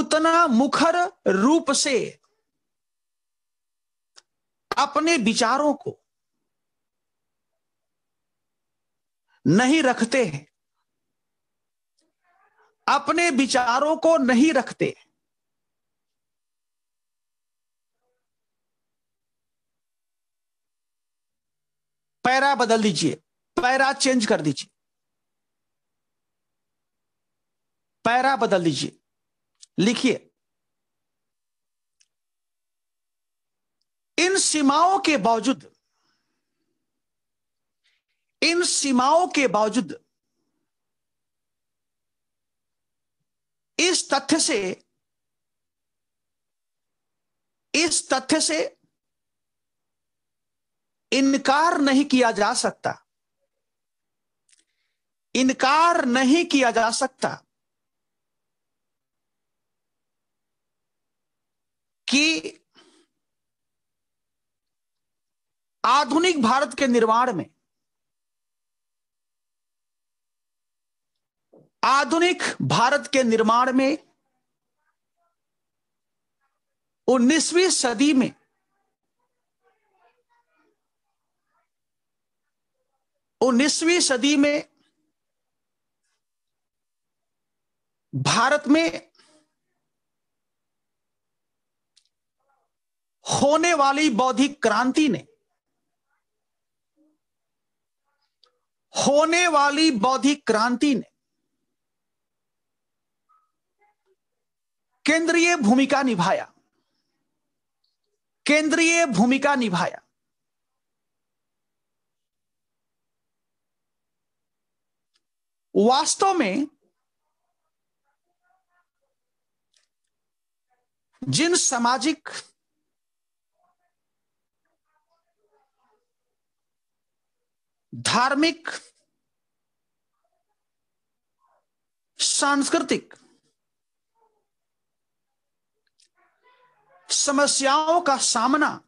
उतना मुखर रूप से अपने विचारों को नहीं रखते अपने विचारों को नहीं रखते पैरा बदल दीजिए पैरा चेंज कर दीजिए पैरा बदल दीजिए लिखिए इन सीमाओं के बावजूद इन सीमाओं के बावजूद इस तथ्य से इस तथ्य से इनकार नहीं किया जा सकता इनकार नहीं किया जा सकता कि आधुनिक भारत के निर्माण में आधुनिक भारत के निर्माण में उन्नीसवीं सदी में उन्नीसवीं सदी में भारत में होने वाली बौद्धिक क्रांति ने होने वाली बौद्धिक क्रांति ने केंद्रीय भूमिका निभाया केंद्रीय भूमिका निभाया वास्तव में जिन सामाजिक धार्मिक सांस्कृतिक समस्याओं का सामना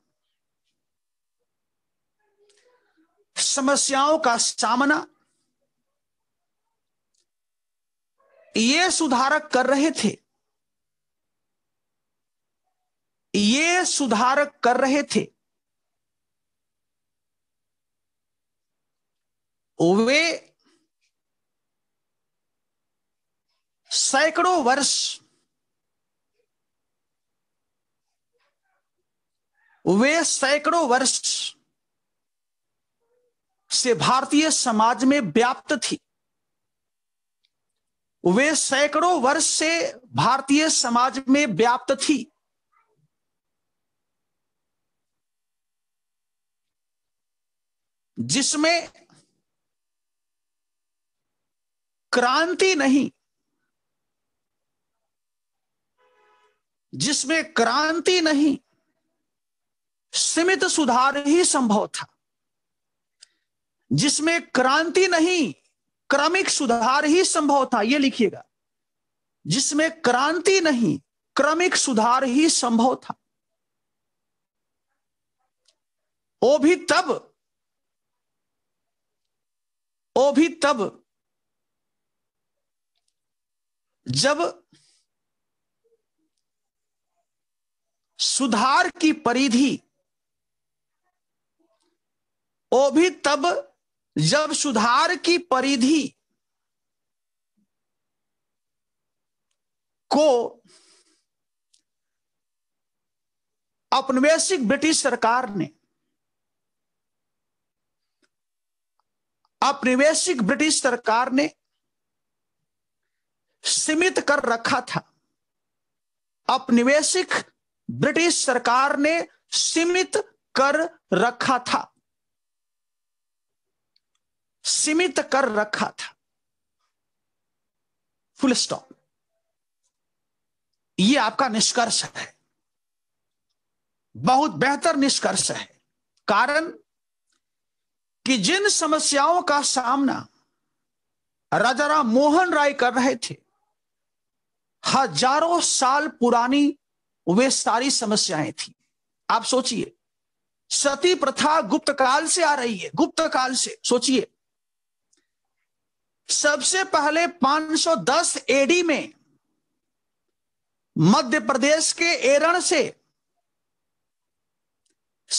समस्याओं का सामना ये सुधारक कर रहे थे ये सुधारक कर रहे थे वे सैकड़ों वर्ष वे सैकड़ों वर्ष से भारतीय समाज में व्याप्त थी वे सैकड़ों वर्ष से भारतीय समाज में व्याप्त थी जिसमें क्रांति नहीं जिसमें क्रांति नहीं सीमित सुधार ही संभव था जिसमें क्रांति नहीं क्रमिक सुधार ही संभव था यह लिखिएगा जिसमें क्रांति नहीं क्रमिक सुधार ही संभव था वो भी तब वो भी तब जब सुधार की परिधि वो भी तब जब सुधार की परिधि को औपनिवेशिक ब्रिटिश सरकार ने औपनिवेशिक ब्रिटिश सरकार ने सीमित कर रखा था औपनिवेशिक ब्रिटिश सरकार ने सीमित कर रखा था सीमित कर रखा था फुल स्टॉप ये आपका निष्कर्ष है बहुत बेहतर निष्कर्ष है कारण कि जिन समस्याओं का सामना राजा राम मोहन राय कर रहे थे हजारों साल पुरानी वे सारी समस्याएं थी आप सोचिए सती प्रथा गुप्त काल से आ रही है गुप्त काल से सोचिए सबसे पहले 510 एडी में मध्य प्रदेश के एरण से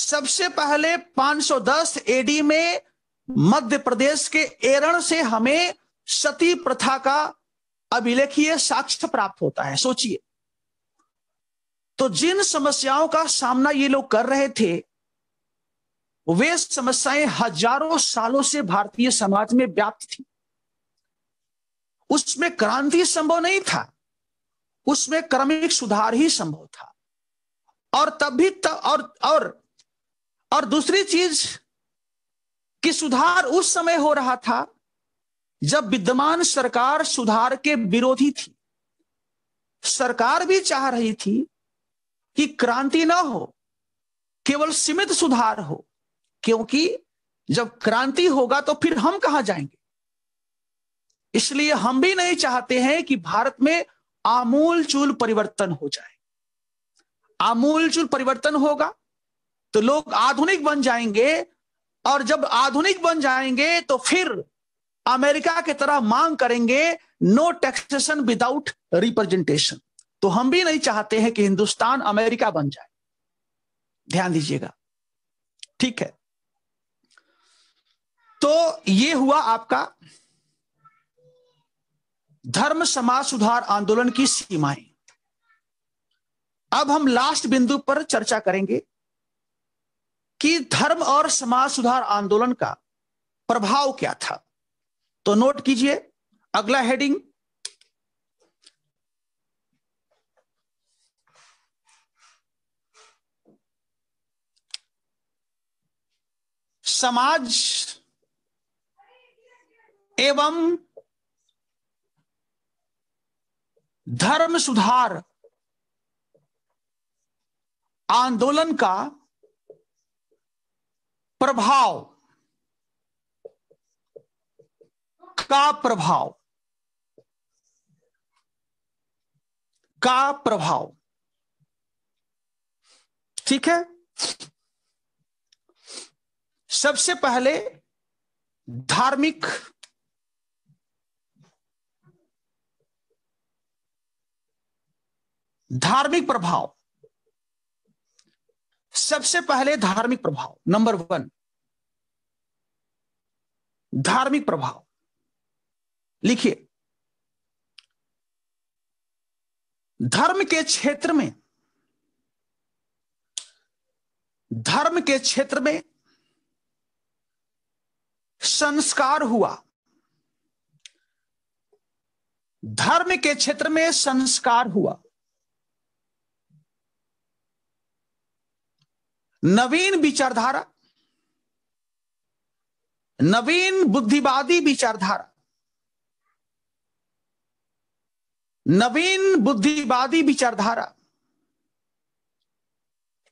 सबसे पहले 510 एडी में मध्य प्रदेश के एरण से हमें सती प्रथा का अभिलेखीय साक्ष्य प्राप्त होता है सोचिए तो जिन समस्याओं का सामना ये लोग कर रहे थे वे समस्याएं हजारों सालों से भारतीय समाज में व्याप्त थी उसमें क्रांति संभव नहीं था उसमें क्रमिक सुधार ही संभव था और तब भी तब और और और दूसरी चीज कि सुधार उस समय हो रहा था जब विद्यमान सरकार सुधार के विरोधी थी सरकार भी चाह रही थी कि क्रांति ना हो केवल सीमित सुधार हो क्योंकि जब क्रांति होगा तो फिर हम कहां जाएंगे इसलिए हम भी नहीं चाहते हैं कि भारत में आमूल चूल परिवर्तन हो जाए आमूल चूल परिवर्तन होगा तो लोग आधुनिक बन जाएंगे और जब आधुनिक बन जाएंगे तो फिर अमेरिका की तरह मांग करेंगे नो टैक्सेशन विदाउट रिप्रेजेंटेशन तो हम भी नहीं चाहते हैं कि हिंदुस्तान अमेरिका बन जाए ध्यान दीजिएगा ठीक है तो ये हुआ आपका धर्म समाज सुधार आंदोलन की सीमाएं अब हम लास्ट बिंदु पर चर्चा करेंगे कि धर्म और समाज सुधार आंदोलन का प्रभाव क्या था तो नोट कीजिए अगला हेडिंग समाज एवं धर्म सुधार आंदोलन का प्रभाव का प्रभाव का प्रभाव ठीक है सबसे पहले धार्मिक धार्मिक प्रभाव सबसे पहले धार्मिक प्रभाव नंबर वन धार्मिक प्रभाव लिखिए धर्म के क्षेत्र में धर्म के क्षेत्र में संस्कार हुआ धर्म के क्षेत्र में संस्कार हुआ नवीन विचारधारा नवीन बुद्धिवादी विचारधारा नवीन बुद्धिवादी विचारधारा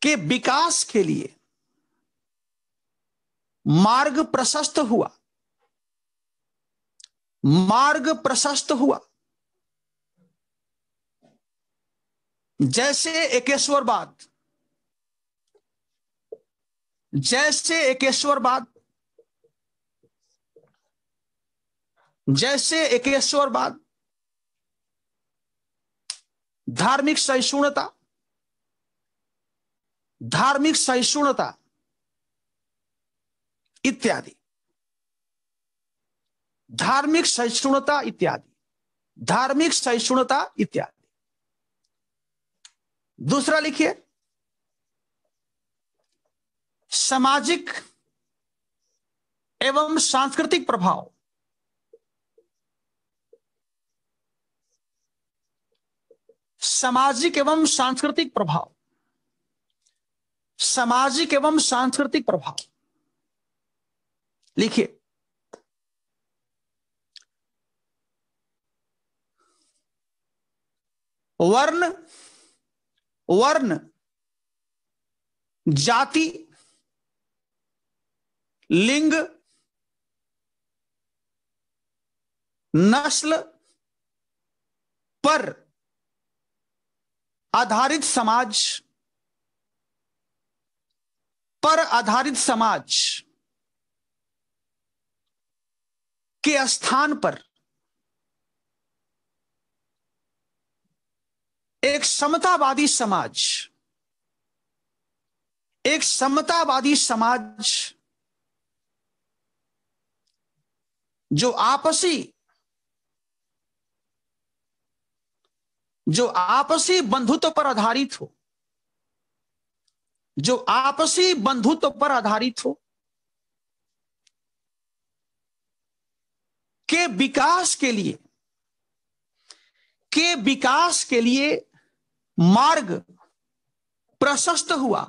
के विकास के लिए मार्ग प्रशस्त हुआ मार्ग प्रशस्त हुआ जैसे एकेश्वरवाद जैसे एकेश्वरवाद जैसे एकेश्वरवाद धार्मिक सहिष्णुता धार्मिक सहिष्णुता इत्यादि धार्मिक सहिष्णुता इत्यादि धार्मिक सहिष्णुता इत्यादि दूसरा लिखिए सामाजिक एवं सांस्कृतिक प्रभाव सामाजिक एवं सांस्कृतिक प्रभाव सामाजिक एवं सांस्कृतिक प्रभाव लिखिए वर्ण वर्ण जाति लिंग नस्ल पर आधारित समाज पर आधारित समाज के स्थान पर एक समतावादी समाज एक समतावादी समाज जो आपसी जो आपसी बंधुत्व पर आधारित हो जो आपसी बंधुत्व पर आधारित हो के विकास के लिए के विकास के लिए मार्ग प्रशस्त हुआ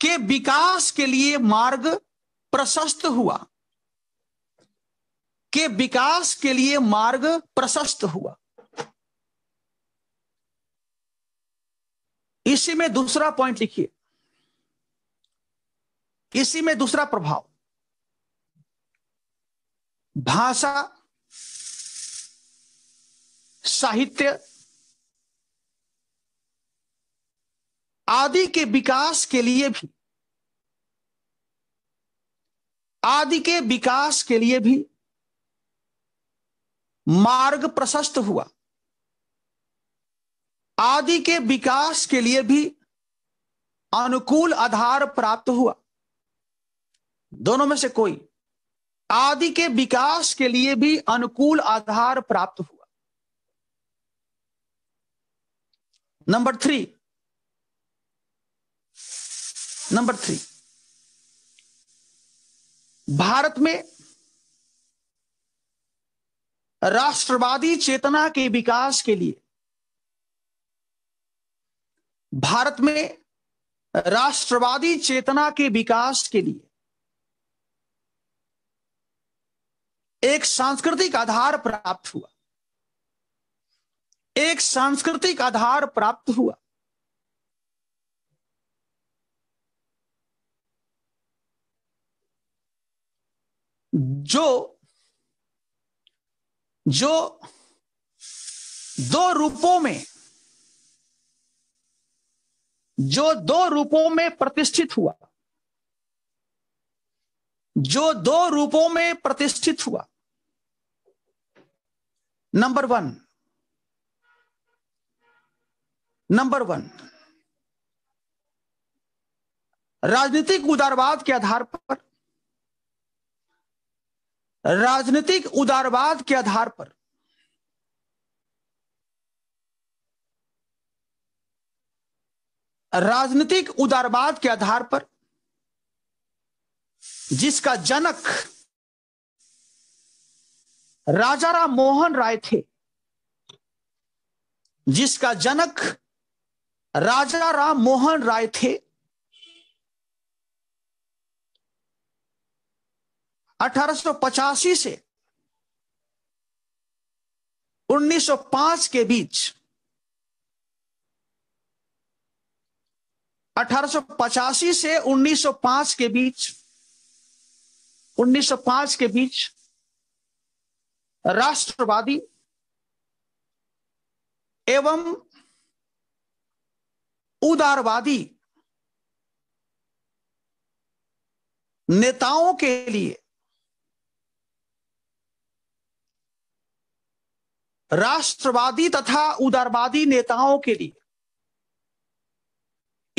के विकास के लिए मार्ग प्रशस्त हुआ के विकास के लिए मार्ग प्रशस्त हुआ इसी में दूसरा पॉइंट लिखिए इसी में दूसरा प्रभाव भाषा साहित्य आदि के विकास के लिए भी आदि के विकास के लिए भी मार्ग प्रशस्त हुआ आदि के विकास के लिए भी अनुकूल आधार प्राप्त हुआ दोनों में से कोई आदि के विकास के लिए भी अनुकूल आधार प्राप्त हुआ number three number three Bharat में राष्ट्रवादी चेतना के विकास के लिए भारत में राष्ट्रवादी चेतना के विकास के लिए एक सांस्कृतिक आधार प्राप्त हुआ एक सांस्कृतिक आधार प्राप्त हुआ जो जो दो रूपों में जो दो रूपों में प्रतिष्ठित हुआ जो दो रूपों में प्रतिष्ठित हुआ नंबर वन नंबर वन राजनीतिक उदारवाद के आधार पर राजनीतिक उदारवाद के आधार पर राजनीतिक उदारवाद के आधार पर जिसका जनक राजा राम मोहन राय थे जिसका जनक राजा राम मोहन राय थे 1885 से 1905 के बीच 1885 से 1905 के बीच 1905 के बीच राष्ट्रवादी एवं उदारवादी नेताओं के लिए राष्ट्रवादी तथा उदारवादी नेताओं के लिए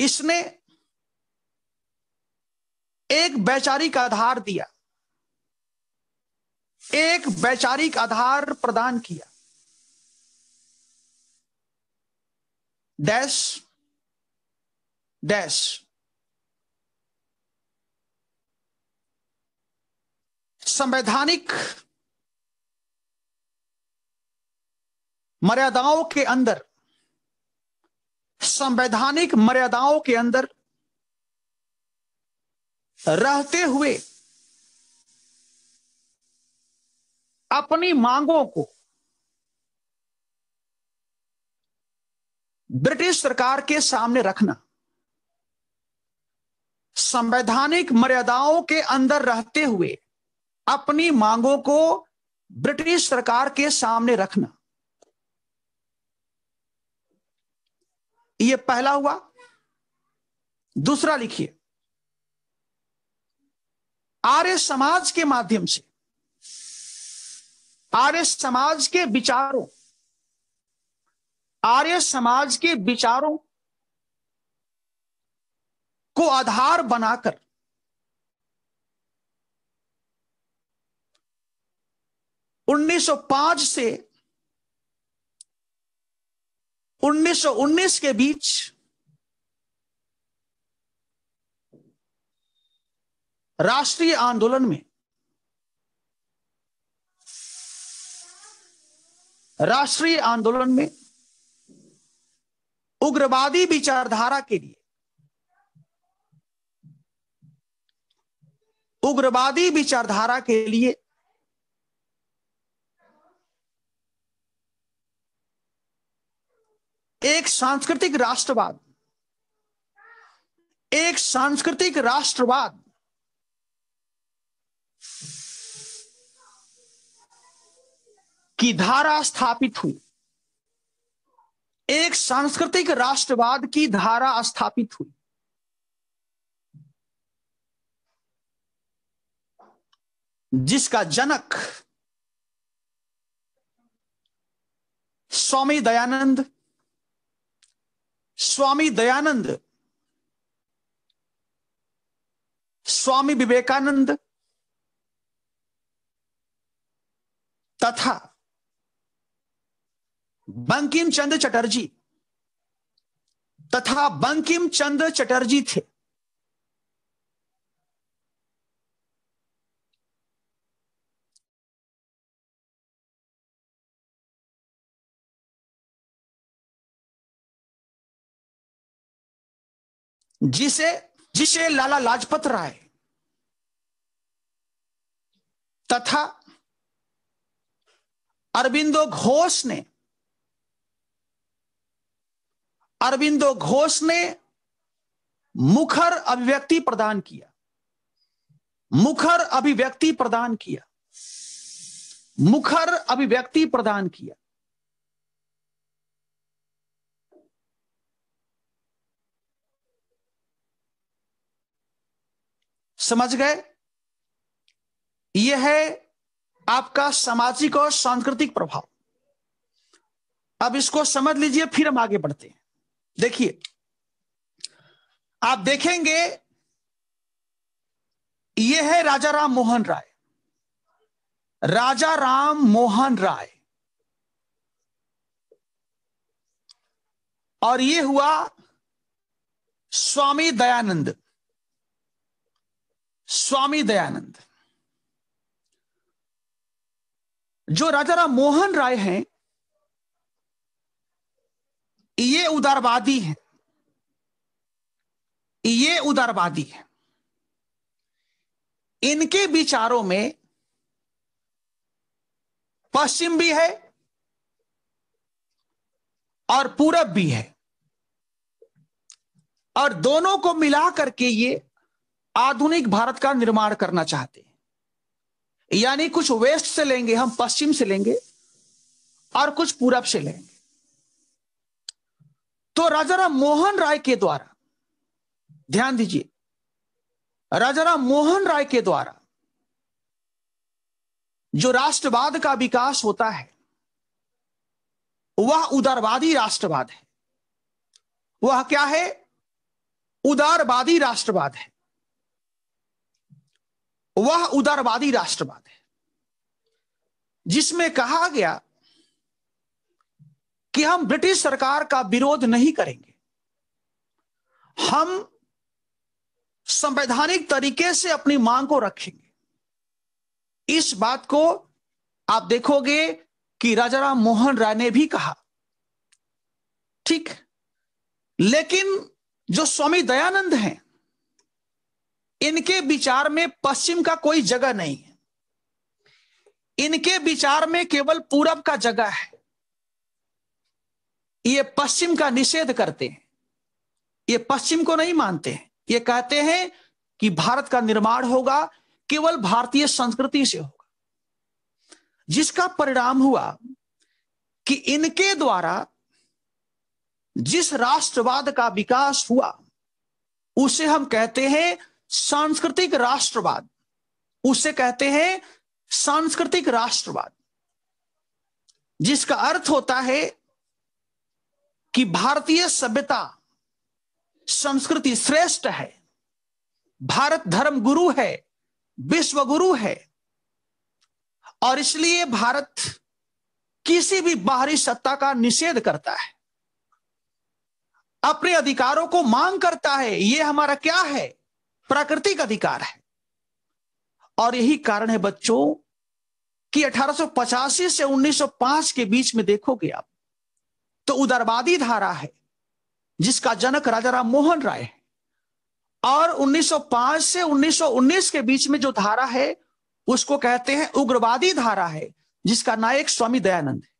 इसने एक वैचारिक आधार दिया एक वैचारिक आधार प्रदान किया डैश डैश संवैधानिक मर्यादाओं के अंदर संवैधानिक मर्यादाओं के अंदर रहते हुए अपनी मांगों को ब्रिटिश सरकार के सामने रखना संवैधानिक मर्यादाओं के अंदर रहते हुए अपनी मांगों को ब्रिटिश सरकार के सामने रखना ये पहला हुआ दूसरा लिखिए आर्य समाज के माध्यम से आर्य समाज के विचारों आर्य समाज के विचारों को आधार बनाकर उन्नीस सौ पांच से 1919 के बीच राष्ट्रीय आंदोलन में राष्ट्रीय आंदोलन में उग्रवादी विचारधारा के लिए उग्रवादी विचारधारा के लिए एक सांस्कृतिक राष्ट्रवाद एक सांस्कृतिक राष्ट्रवाद की धारा स्थापित हुई एक सांस्कृतिक राष्ट्रवाद की धारा स्थापित हुई जिसका जनक स्वामी दयानंद स्वामी दयानंद स्वामी विवेकानंद तथा बंकिम चंद्र चटर्जी तथा बंकिम चंद्र चटर्जी थे जिसे जिसे लाला लाजपत राय तथा अरविंदो घोष ने अरविंदो घोष ने मुखर अभिव्यक्ति प्रदान किया मुखर अभिव्यक्ति प्रदान किया मुखर अभिव्यक्ति प्रदान किया समझ गए यह है आपका सामाजिक और सांस्कृतिक प्रभाव अब इसको समझ लीजिए फिर हम आगे बढ़ते हैं देखिए आप देखेंगे यह है राजा राम मोहन राय राजा राम मोहन राय और ये हुआ स्वामी दयानंद स्वामी दयानंद जो राजा राम मोहन राय हैं ये उदारवादी हैं ये उदारवादी हैं इनके विचारों में पश्चिम भी है और पूरब भी है और दोनों को मिला करके ये आधुनिक भारत का निर्माण करना चाहते हैं यानी कुछ वेस्ट से लेंगे हम पश्चिम से लेंगे और कुछ पूरब से लेंगे तो राजा राम मोहन राय के द्वारा ध्यान दीजिए राजा राम मोहन राय के द्वारा जो राष्ट्रवाद का विकास होता है वह उदारवादी राष्ट्रवाद है वह क्या है उदारवादी राष्ट्रवाद है वह उदारवादी राष्ट्रवाद है जिसमें कहा गया कि हम ब्रिटिश सरकार का विरोध नहीं करेंगे हम संवैधानिक तरीके से अपनी मांग को रखेंगे इस बात को आप देखोगे कि राजा राम मोहन राय ने भी कहा ठीक लेकिन जो स्वामी दयानंद हैं इनके विचार में पश्चिम का कोई जगह नहीं है इनके विचार में केवल पूरब का जगह है ये पश्चिम का निषेध करते हैं ये पश्चिम को नहीं मानते हैं ये कहते हैं कि भारत का निर्माण होगा केवल भारतीय संस्कृति से होगा जिसका परिणाम हुआ कि इनके द्वारा जिस राष्ट्रवाद का विकास हुआ उसे हम कहते हैं सांस्कृतिक राष्ट्रवाद उसे कहते हैं सांस्कृतिक राष्ट्रवाद जिसका अर्थ होता है कि भारतीय सभ्यता संस्कृति श्रेष्ठ है भारत धर्म गुरु है विश्व गुरु है और इसलिए भारत किसी भी बाहरी सत्ता का निषेध करता है अपने अधिकारों को मांग करता है ये हमारा क्या है प्राकृतिक अधिकार है और यही कारण है बच्चों कि अठारह से 1905 के बीच में देखोगे आप तो उदारवादी धारा है जिसका जनक राजा राम मोहन राय है और 1905 से 1919 के बीच में जो धारा है उसको कहते हैं उग्रवादी धारा है जिसका नायक स्वामी दयानंद है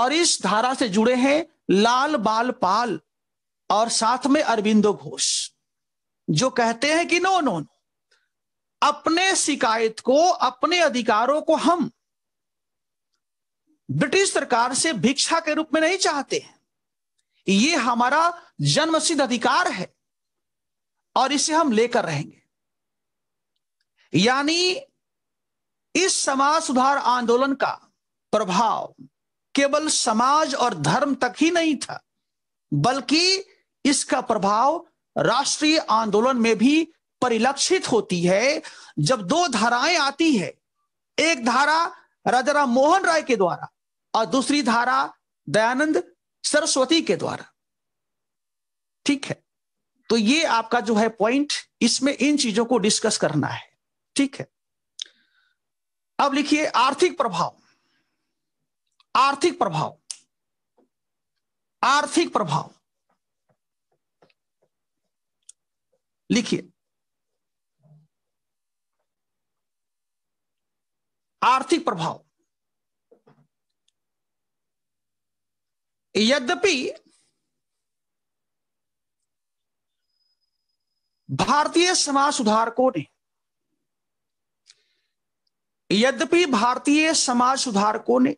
और इस धारा से जुड़े हैं लाल बाल पाल और साथ में अरविंदो घोष जो कहते हैं कि नो नो नो अपने शिकायत को अपने अधिकारों को हम ब्रिटिश सरकार से भिक्षा के रूप में नहीं चाहते हैं ये हमारा जन्मसिद्ध अधिकार है और इसे हम लेकर रहेंगे यानी इस समाज सुधार आंदोलन का प्रभाव केवल समाज और धर्म तक ही नहीं था बल्कि इसका प्रभाव राष्ट्रीय आंदोलन में भी परिलक्षित होती है जब दो धाराएं आती है एक धारा राजा राम मोहन राय के द्वारा और दूसरी धारा दयानंद सरस्वती के द्वारा ठीक है तो ये आपका जो है पॉइंट इसमें इन चीजों को डिस्कस करना है ठीक है अब लिखिए आर्थिक प्रभाव आर्थिक प्रभाव आर्थिक प्रभाव लिखिए आर्थिक प्रभाव यद्यपि भारतीय समाज सुधारकों ने यद्यपि भारतीय समाज सुधारकों ने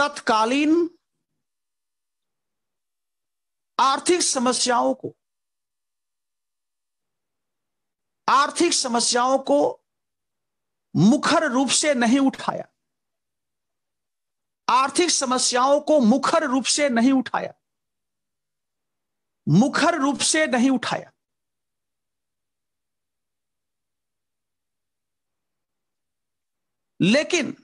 तत्कालीन आर्थिक समस्याओं को आर्थिक समस्याओं को मुखर रूप से नहीं उठाया आर्थिक समस्याओं को मुखर रूप से नहीं उठाया मुखर रूप से नहीं उठाया लेकिन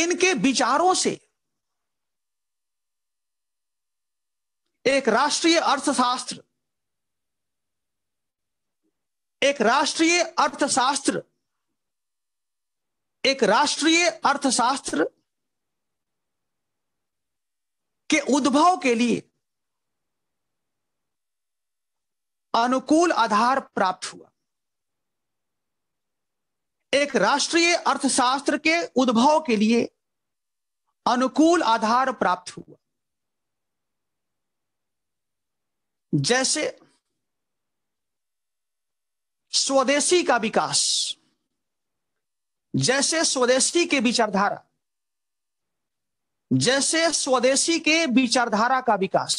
इनके विचारों से एक राष्ट्रीय अर्थशास्त्र एक राष्ट्रीय अर्थशास्त्र एक राष्ट्रीय अर्थशास्त्र के उद्भव के लिए अनुकूल आधार प्राप्त हुआ एक राष्ट्रीय अर्थशास्त्र के उद्भव के लिए अनुकूल आधार प्राप्त हुआ जैसे स्वदेशी का विकास जैसे स्वदेशी के विचारधारा जैसे स्वदेशी के विचारधारा का विकास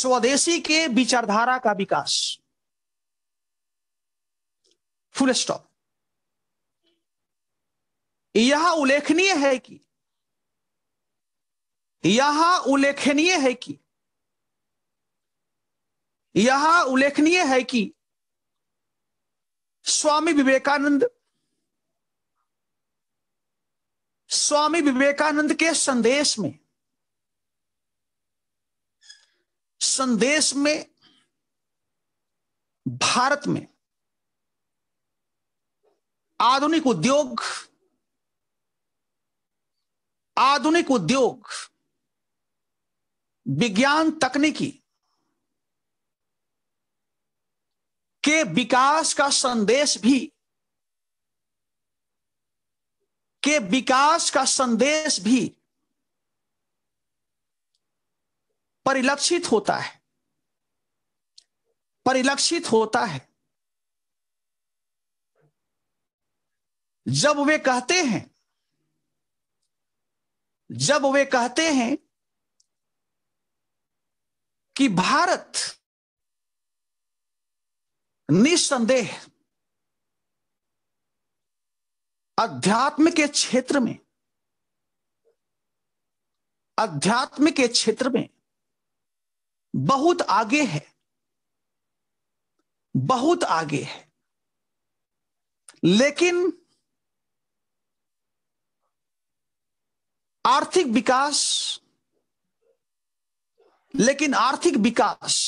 स्वदेशी के विचारधारा का विकास फुल स्टॉप यह उल्लेखनीय है कि यह उल्लेखनीय है कि यहां उल्लेखनीय है कि स्वामी विवेकानंद स्वामी विवेकानंद के संदेश में संदेश में भारत में आधुनिक उद्योग आधुनिक उद्योग विज्ञान तकनीकी के विकास का संदेश भी के विकास का संदेश भी परिलक्षित होता है परिलक्षित होता है जब वे कहते हैं जब वे कहते हैं कि भारत निस्संदेह अध्यात्म के क्षेत्र में अध्यात्म के क्षेत्र में बहुत आगे है बहुत आगे है लेकिन आर्थिक विकास लेकिन आर्थिक विकास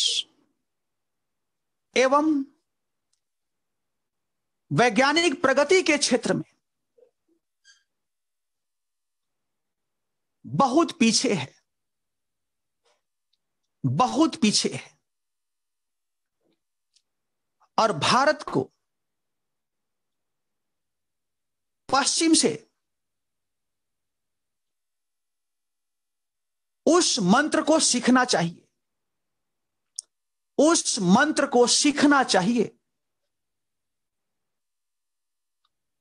एवं वैज्ञानिक प्रगति के क्षेत्र में बहुत पीछे है बहुत पीछे है और भारत को पश्चिम से उस मंत्र को सीखना चाहिए उस मंत्र को सीखना चाहिए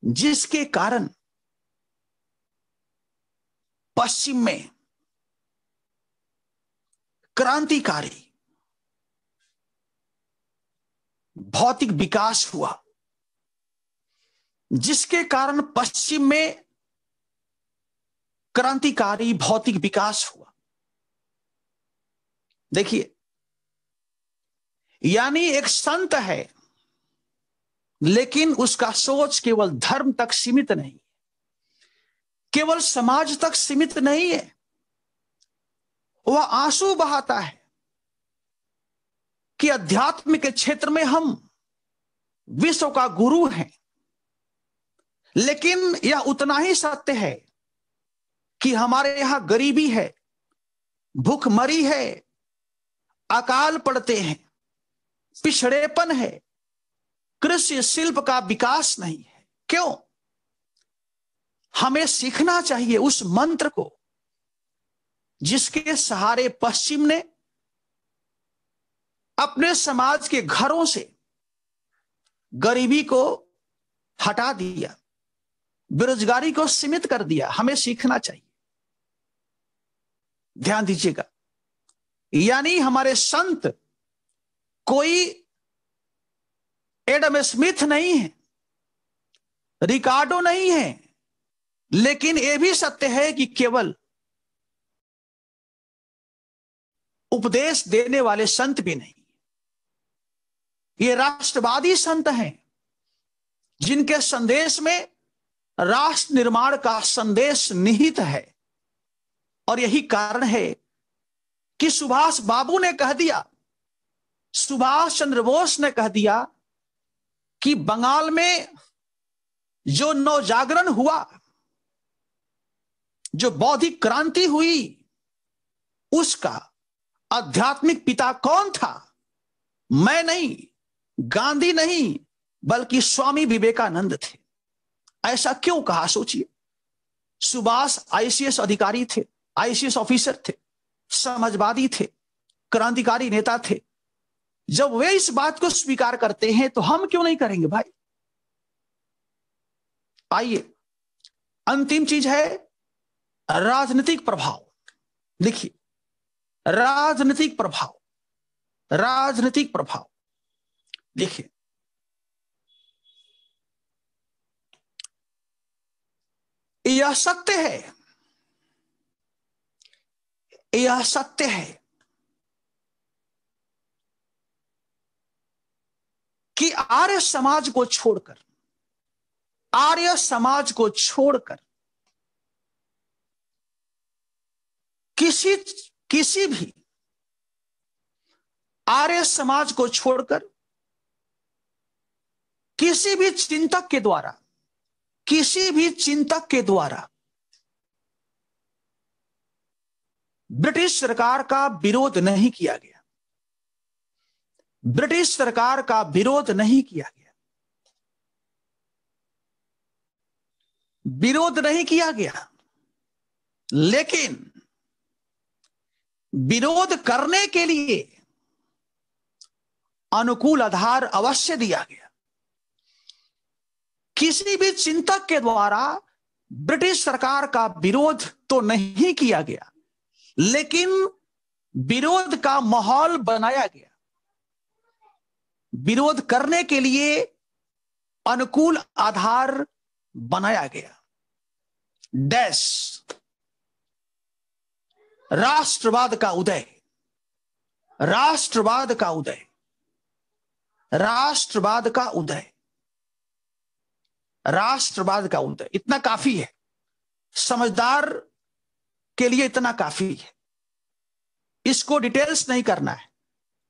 जिसके कारण पश्चिम में क्रांतिकारी भौतिक विकास हुआ जिसके कारण पश्चिम में क्रांतिकारी भौतिक विकास हुआ देखिए यानी एक संत है लेकिन उसका सोच केवल धर्म तक सीमित नहीं केवल समाज तक सीमित नहीं है वह आंसू बहाता है कि अध्यात्म के क्षेत्र में हम विश्व का गुरु हैं लेकिन यह उतना ही सत्य है कि हमारे यहां गरीबी है भूखमरी है अकाल पड़ते हैं पिछड़ेपन है कृषि शिल्प का विकास नहीं है क्यों हमें सीखना चाहिए उस मंत्र को जिसके सहारे पश्चिम ने अपने समाज के घरों से गरीबी को हटा दिया बेरोजगारी को सीमित कर दिया हमें सीखना चाहिए ध्यान दीजिएगा यानी हमारे संत कोई एडम स्मिथ नहीं है रिकार्डो नहीं है लेकिन यह भी सत्य है कि केवल उपदेश देने वाले संत भी नहीं ये राष्ट्रवादी संत हैं जिनके संदेश में राष्ट्र निर्माण का संदेश निहित है और यही कारण है कि सुभाष बाबू ने कह दिया सुभाष चंद्र बोस ने कह दिया कि बंगाल में जो नवजागरण हुआ जो बौद्धिक क्रांति हुई उसका आध्यात्मिक पिता कौन था मैं नहीं गांधी नहीं बल्कि स्वामी विवेकानंद थे ऐसा क्यों कहा सोचिए सुभाष आईसीएस अधिकारी थे आईसीएस ऑफिसर थे समाजवादी थे क्रांतिकारी नेता थे जब वे इस बात को स्वीकार करते हैं तो हम क्यों नहीं करेंगे भाई आइए अंतिम चीज है राजनीतिक प्रभाव देखिए राजनीतिक प्रभाव राजनीतिक प्रभाव देखिए यह सत्य है यह सत्य है कि आर्य समाज को छोड़कर आर्य समाज को छोड़कर किसी किसी भी आर्य समाज को छोड़कर किसी भी चिंतक के द्वारा किसी भी चिंतक के द्वारा ब्रिटिश सरकार का विरोध नहीं किया गया ब्रिटिश सरकार का विरोध नहीं किया गया विरोध नहीं किया गया लेकिन विरोध करने के लिए अनुकूल आधार अवश्य दिया गया किसी भी चिंतक के द्वारा ब्रिटिश सरकार का विरोध तो नहीं किया गया लेकिन विरोध का माहौल बनाया गया विरोध करने के लिए अनुकूल आधार बनाया गया डैश राष्ट्रवाद का उदय राष्ट्रवाद का उदय राष्ट्रवाद का उदय राष्ट्रवाद का उदय इतना काफी है समझदार के लिए इतना काफी है इसको डिटेल्स नहीं करना है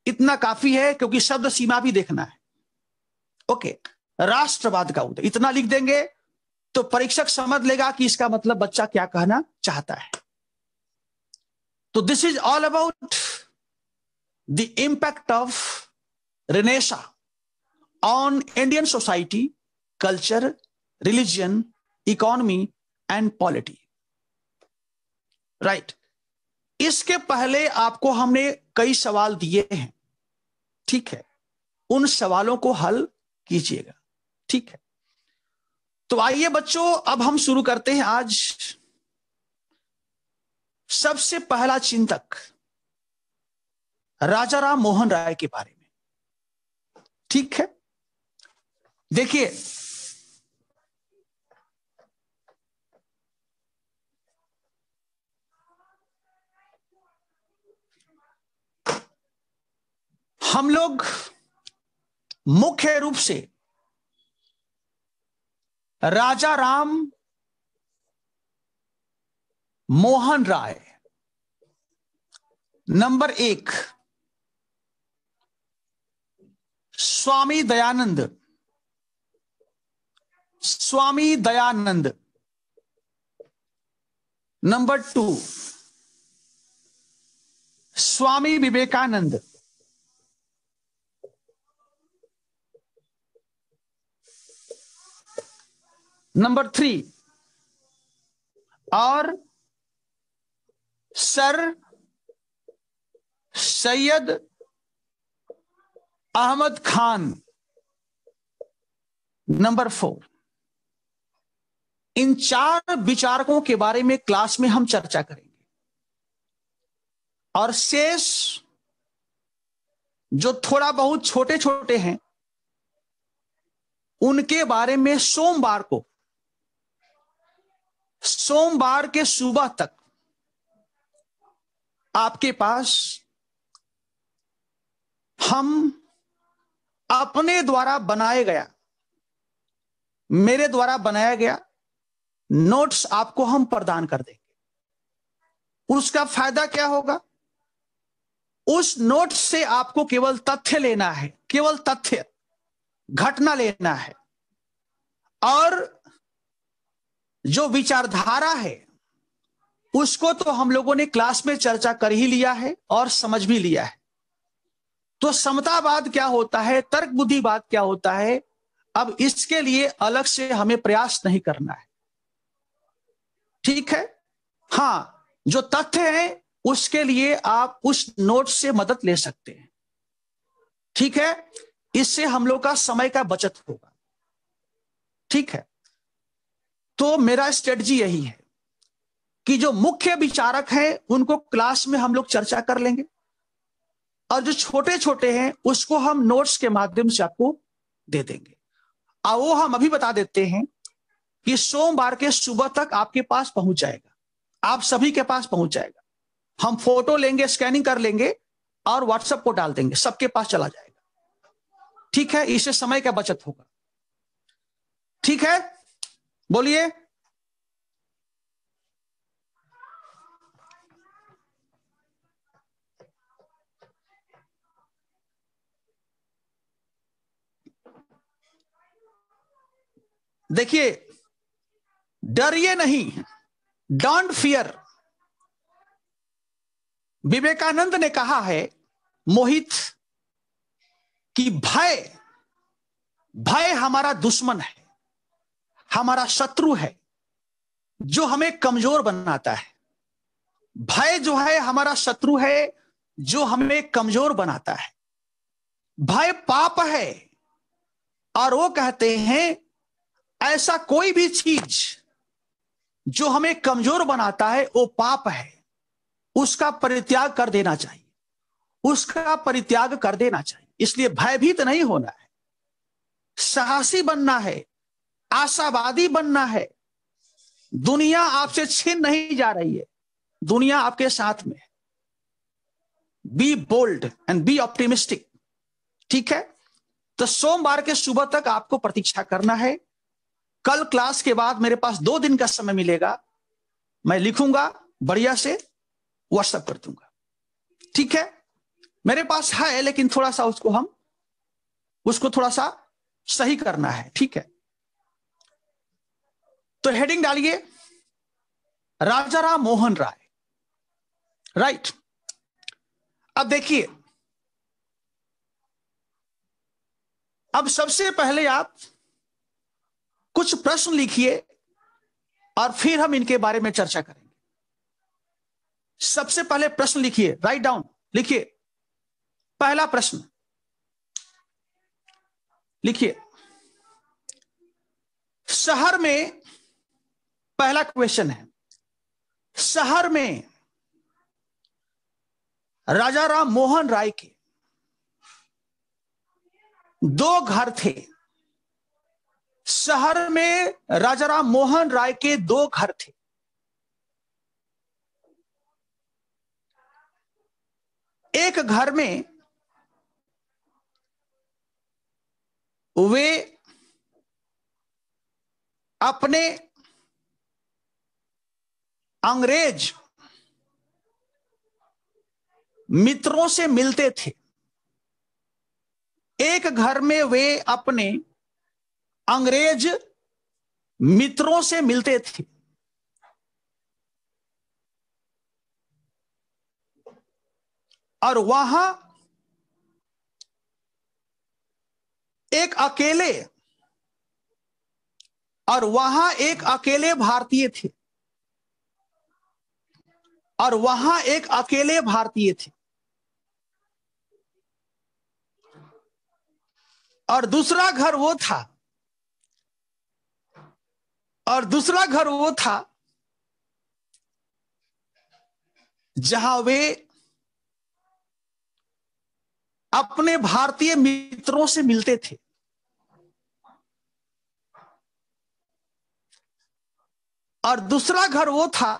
इतना काफी है क्योंकि शब्द सीमा भी देखना है ओके राष्ट्रवाद का उदय इतना लिख देंगे तो परीक्षक समझ लेगा कि इसका मतलब बच्चा क्या कहना चाहता है तो this is all about the impact of renaissance on Indian society culture religion economy and polity right इसके पहले आपको हमने कई सवाल दिए हैं ठीक है उन सवालों को हल कीजिएगा ठीक है तो आइए बच्चों अब हम शुरू करते हैं आज सबसे पहला चिंतक राजा राम मोहन राय के बारे में ठीक है देखिए हम लोग मुख्य रूप से राजा राम मोहन राय नंबर एक Swami Dayanand Swami Dayanand number two Swami Vivekanand number three और sir Syed Ahmed Khan number four इन चार विचारकों के बारे में क्लास में हम चर्चा करेंगे और शेष जो थोड़ा बहुत छोटे छोटे हैं उनके बारे में सोमवार को सोमवार के सुबह तक आपके पास हम अपने द्वारा बनाया गया मेरे द्वारा बनाया गया नोट्स आपको हम प्रदान कर देंगे उसका फायदा क्या होगा उस नोट से आपको केवल तथ्य लेना है केवल तथ्य घटना लेना है और जो विचारधारा है उसको तो हम लोगों ने क्लास में चर्चा कर ही लिया है और समझ भी लिया है तो समतावाद क्या होता है तर्क बुद्धिवाद क्या होता है अब इसके लिए अलग से हमें प्रयास नहीं करना है ठीक है हाँ जो तथ्य है उसके लिए आप उस नोट से मदद ले सकते हैं ठीक है इससे हम लोग का समय का बचत होगा ठीक है तो मेरा स्ट्रेटजी यही है कि जो मुख्य विचारक हैं उनको क्लास में हम लोग चर्चा कर लेंगे और जो छोटे छोटे हैं उसको हम नोट्स के माध्यम से आपको दे देंगे और वो हम अभी बता देते हैं कि सोमवार के सुबह तक आपके पास पहुंच जाएगा आप सभी के पास पहुंच जाएगा हम फोटो लेंगे स्कैनिंग कर लेंगे और व्हाट्सएप को डाल देंगे सबके पास चला जाएगा ठीक है इससे समय का बचत होगा ठीक है बोलिए देखिए डरिए नहीं डोंट फियर विवेकानंद ने कहा है मोहित कि भय भय हमारा दुश्मन है हमारा शत्रु है जो हमें कमजोर बनाता है भय जो है हमारा शत्रु है जो हमें कमजोर बनाता है भय पाप है और वो कहते हैं ऐसा कोई भी चीज जो हमें कमजोर बनाता है वो पाप है उसका परित्याग कर देना चाहिए उसका परित्याग कर देना चाहिए इसलिए भयभीत नहीं होना है साहसी बनना है आशावादी बनना है दुनिया आपसे छीन नहीं जा रही है दुनिया आपके साथ में be bold and be optimistic ठीक है तो सोमवार के सुबह तक आपको प्रतीक्षा करना है कल क्लास के बाद मेरे पास दो दिन का समय मिलेगा मैं लिखूंगा बढ़िया से व्हाट्सएप कर दूंगा ठीक है मेरे पास है लेकिन थोड़ा सा उसको हम उसको थोड़ा सा सही करना है ठीक है तो हेडिंग डालिए राजा राम मोहन राय राइट अब देखिए अब सबसे पहले आप कुछ प्रश्न लिखिए और फिर हम इनके बारे में चर्चा करेंगे सबसे पहले प्रश्न लिखिए राइट डाउन लिखिए पहला प्रश्न लिखिए शहर में पहला क्वेश्चन है शहर में राजा राम मोहन राय के दो घर थे शहर में राजा राम मोहन राय के दो घर थे एक घर में वे अपने अंग्रेज मित्रों से मिलते थे एक घर में वे अपने अंग्रेज मित्रों से मिलते थे और वहां एक अकेले और वहां एक अकेले भारतीय थे और वहां एक अकेले भारतीय थे और दूसरा घर वो था और दूसरा घर वो था जहां वे अपने भारतीय मित्रों से मिलते थे और दूसरा घर वो था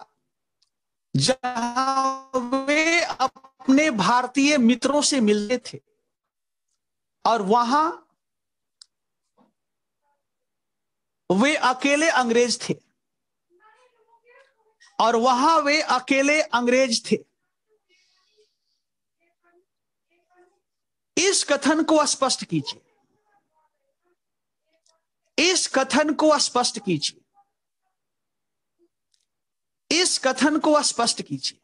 जहां वे अपने भारतीय मित्रों से मिलते थे और वहां वे अकेले अंग्रेज थे और वहां वे अकेले अंग्रेज थे इस कथन को स्पष्ट कीजिए इस कथन को स्पष्ट कीजिए इस कथन को स्पष्ट कीजिए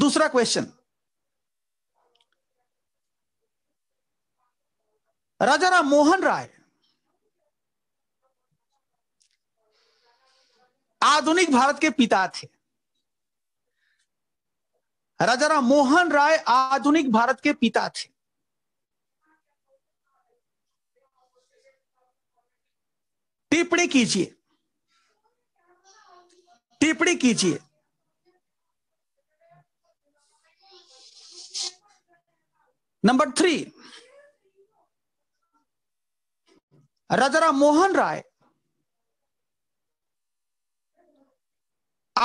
दूसरा क्वेश्चन राजा राम मोहन राय आधुनिक भारत के पिता थे राजा राम मोहन राय आधुनिक भारत के पिता थे टिप्पणी कीजिए टिप्पणी कीजिए नंबर थ्री राजा मोहन राय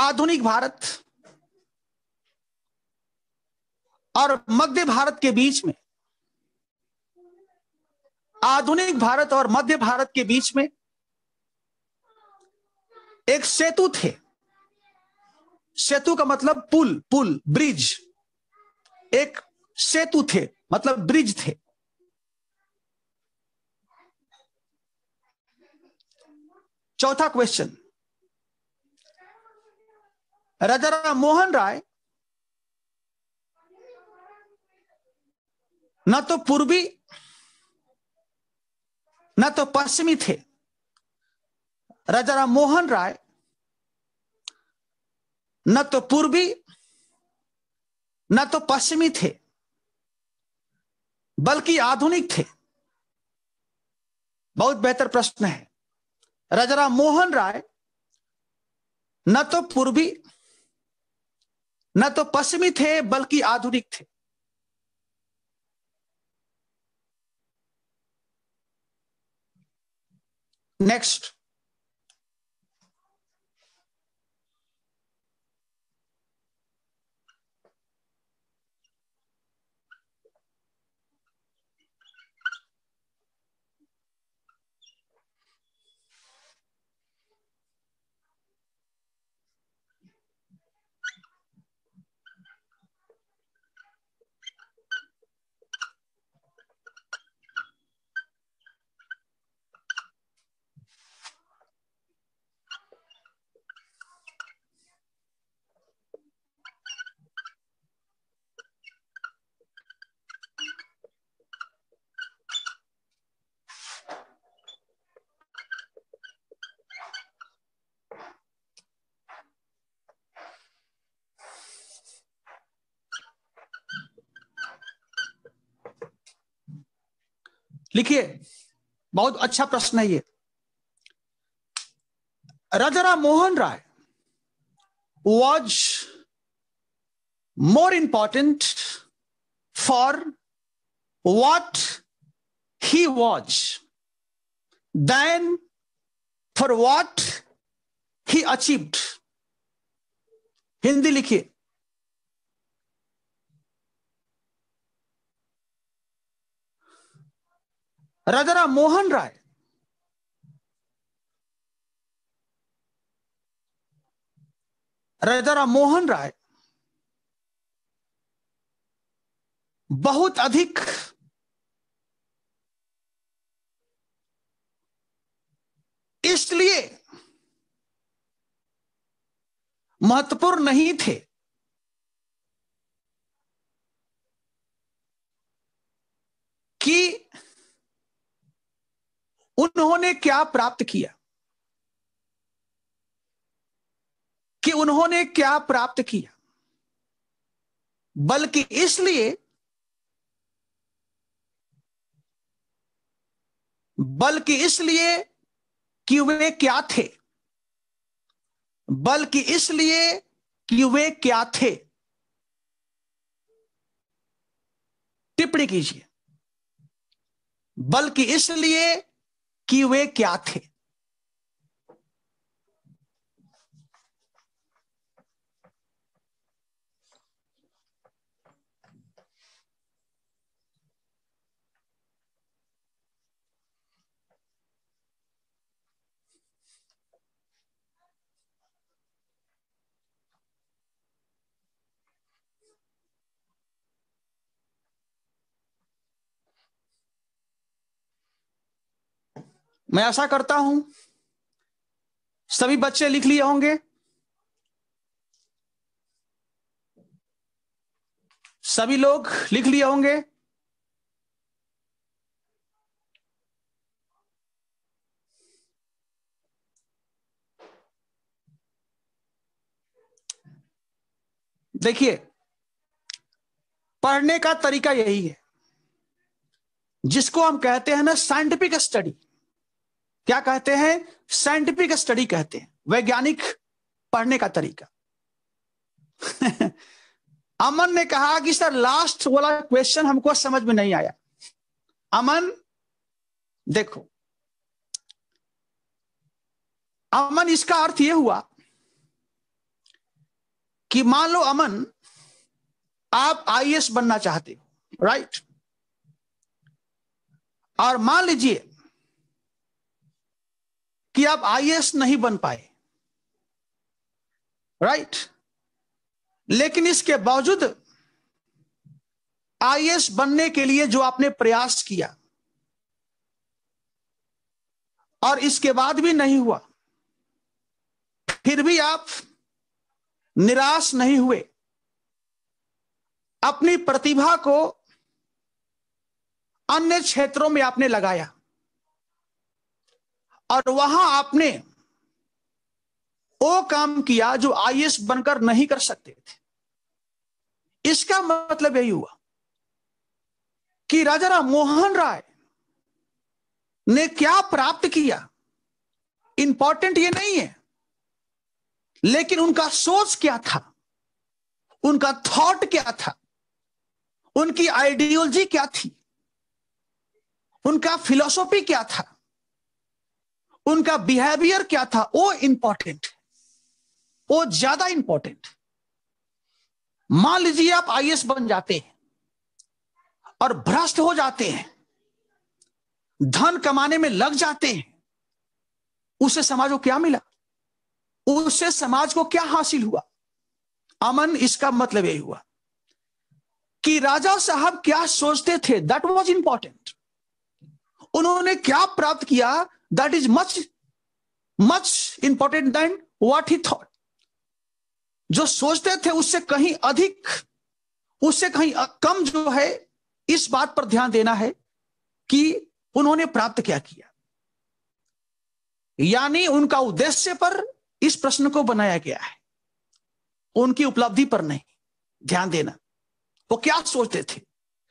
आधुनिक भारत और मध्य भारत के बीच में आधुनिक भारत और मध्य भारत के बीच में एक सेतु थे सेतु का मतलब पुल पुल ब्रिज एक सेतु थे मतलब ब्रिज थे चौथा क्वेश्चन राजा राम मोहन राय न तो पूर्वी न तो पश्चिमी थे राजा राम मोहन राय न तो पूर्वी न तो पश्चिमी थे बल्कि आधुनिक थे बहुत बेहतर प्रश्न है राजा राम मोहन राय न तो पूर्वी न तो पश्चिमी थे बल्कि आधुनिक थे नेक्स्ट लिखिए बहुत अच्छा प्रश्न है ये Raja Mohan Roy was more important for what he was than for what he achieved Hindi लिखिए राजाराम मोहन राय राजाराम मोहन राय बहुत अधिक इसलिए महत्वपूर्ण नहीं थे कि उन्होंने क्या प्राप्त किया कि उन्होंने क्या प्राप्त किया बल्कि इसलिए बल्कि इसलिए कि वे क्या थे बल्कि इसलिए कि वे क्या थे टिप्पणी कीजिए बल्कि इसलिए कि वे क्या थे मैं ऐसा करता हूं सभी बच्चे लिख लिए होंगे सभी लोग लिख लिए होंगे देखिए पढ़ने का तरीका यही है जिसको हम कहते हैं ना साइंटिफिक स्टडी क्या कहते हैं साइंटिफिक स्टडी कहते हैं वैज्ञानिक पढ़ने का तरीका [laughs] अमन ने कहा कि सर लास्ट वाला क्वेश्चन हमको समझ में नहीं आया अमन देखो अमन इसका अर्थ यह हुआ कि मान लो अमन आप आईएएस बनना चाहते हो राइट और मान लीजिए कि आप आई नहीं बन पाए राइट लेकिन इसके बावजूद आई बनने के लिए जो आपने प्रयास किया और इसके बाद भी नहीं हुआ फिर भी आप निराश नहीं हुए अपनी प्रतिभा को अन्य क्षेत्रों में आपने लगाया और वहां आपने वो काम किया जो आई बनकर नहीं कर सकते थे इसका मतलब यही हुआ कि राजा राम मोहन राय ने क्या प्राप्त किया इंपॉर्टेंट ये नहीं है लेकिन उनका सोच क्या था उनका थॉट क्या था उनकी आइडियोलॉजी क्या थी उनका फिलोसॉफी क्या था उनका बिहेवियर क्या था वो इंपॉर्टेंट वो ज्यादा इंपॉर्टेंट मान लीजिए आप आई बन जाते हैं और भ्रष्ट हो जाते हैं धन कमाने में लग जाते हैं उससे समाज को क्या मिला उससे समाज को क्या हासिल हुआ अमन इसका मतलब यही हुआ कि राजा साहब क्या सोचते थे दैट वॉज इंपॉर्टेंट उन्होंने क्या प्राप्त किया that is much much important than what he thought जो सोचते थे उससे कहीं अधिक उससे कहीं कम जो है इस बात पर ध्यान देना है कि उन्होंने प्राप्त क्या किया यानी उनका उद्देश्य पर इस प्रश्न को बनाया गया है उनकी उपलब्धि पर नहीं ध्यान देना वो क्या सोचते थे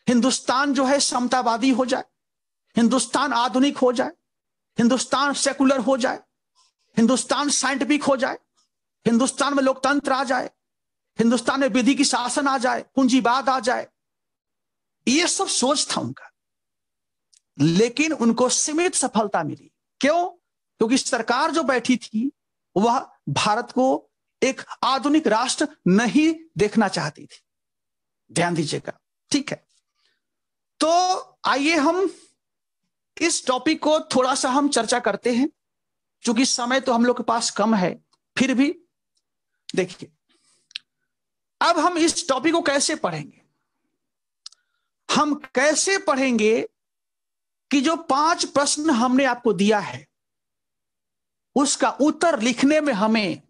हिंदुस्तान जो है समतावादी हो जाए हिंदुस्तान आधुनिक हो जाए हिंदुस्तान सेकुलर हो जाए हिंदुस्तान साइंटिफिक हो जाए हिंदुस्तान में लोकतंत्र आ जाए हिंदुस्तान में विधि की शासन आ जाए पूंजीवाद आ जाए ये सब सोच था उनका लेकिन उनको सीमित सफलता मिली क्यों क्योंकि सरकार जो बैठी थी वह भारत को एक आधुनिक राष्ट्र नहीं देखना चाहती थी ध्यान दीजिएगा ठीक है तो आइए हम इस टॉपिक को थोड़ा सा हम चर्चा करते हैं क्योंकि समय तो हम लोग के पास कम है फिर भी देखिए अब हम इस टॉपिक को कैसे पढ़ेंगे हम कैसे पढ़ेंगे कि जो पांच प्रश्न हमने आपको दिया है उसका उत्तर लिखने में हमें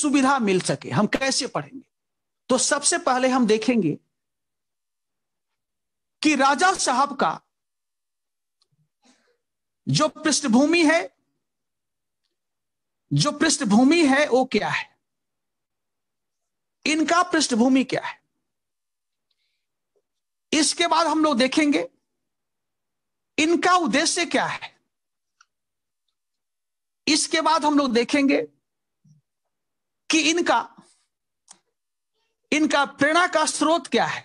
सुविधा मिल सके हम कैसे पढ़ेंगे तो सबसे पहले हम देखेंगे कि राजा साहब का जो पृष्ठभूमि है जो पृष्ठभूमि है वो क्या है इनका पृष्ठभूमि क्या है इसके बाद हम लोग देखेंगे इनका उद्देश्य क्या है इसके बाद हम लोग देखेंगे कि इनका इनका प्रेरणा का स्रोत क्या है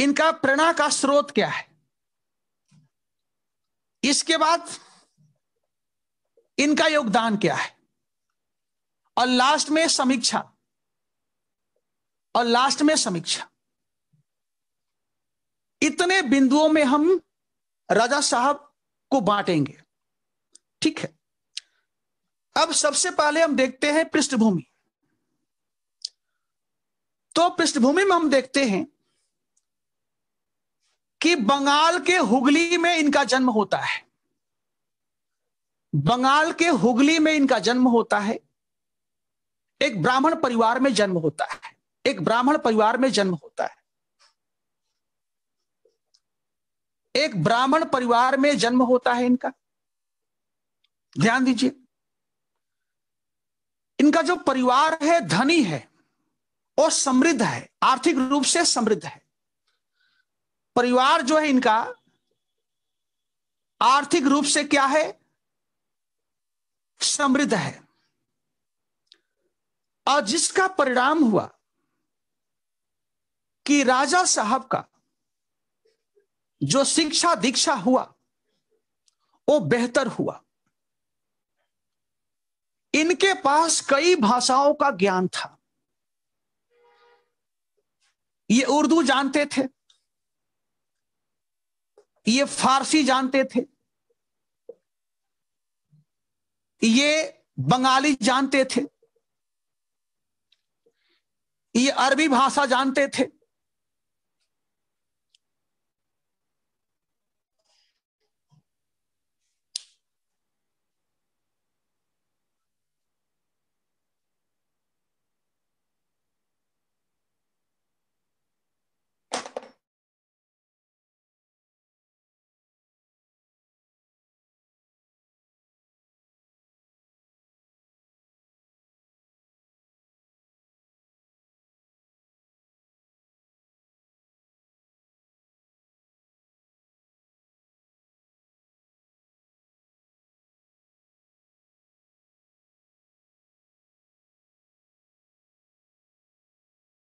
इनका प्रेरणा का स्रोत क्या है इसके बाद इनका योगदान क्या है और लास्ट में समीक्षा और लास्ट में समीक्षा इतने बिंदुओं में हम राजा साहब को बांटेंगे ठीक है अब सबसे पहले हम देखते हैं पृष्ठभूमि तो पृष्ठभूमि में हम देखते हैं कि बंगाल के हुगली में इनका जन्म होता है बंगाल के हुगली में इनका जन्म होता है एक ब्राह्मण परिवार में जन्म होता है एक ब्राह्मण परिवार में जन्म होता है एक ब्राह्मण परिवार में जन्म होता है इनका ध्यान दीजिए इनका जो परिवार है धनी है और समृद्ध है आर्थिक रूप से समृद्ध है परिवार जो है इनका आर्थिक रूप से क्या है समृद्ध है और जिसका परिणाम हुआ कि राजा साहब का जो शिक्षा दीक्षा हुआ वो बेहतर हुआ इनके पास कई भाषाओं का ज्ञान था ये उर्दू जानते थे ये फारसी जानते थे ये बंगाली जानते थे ये अरबी भाषा जानते थे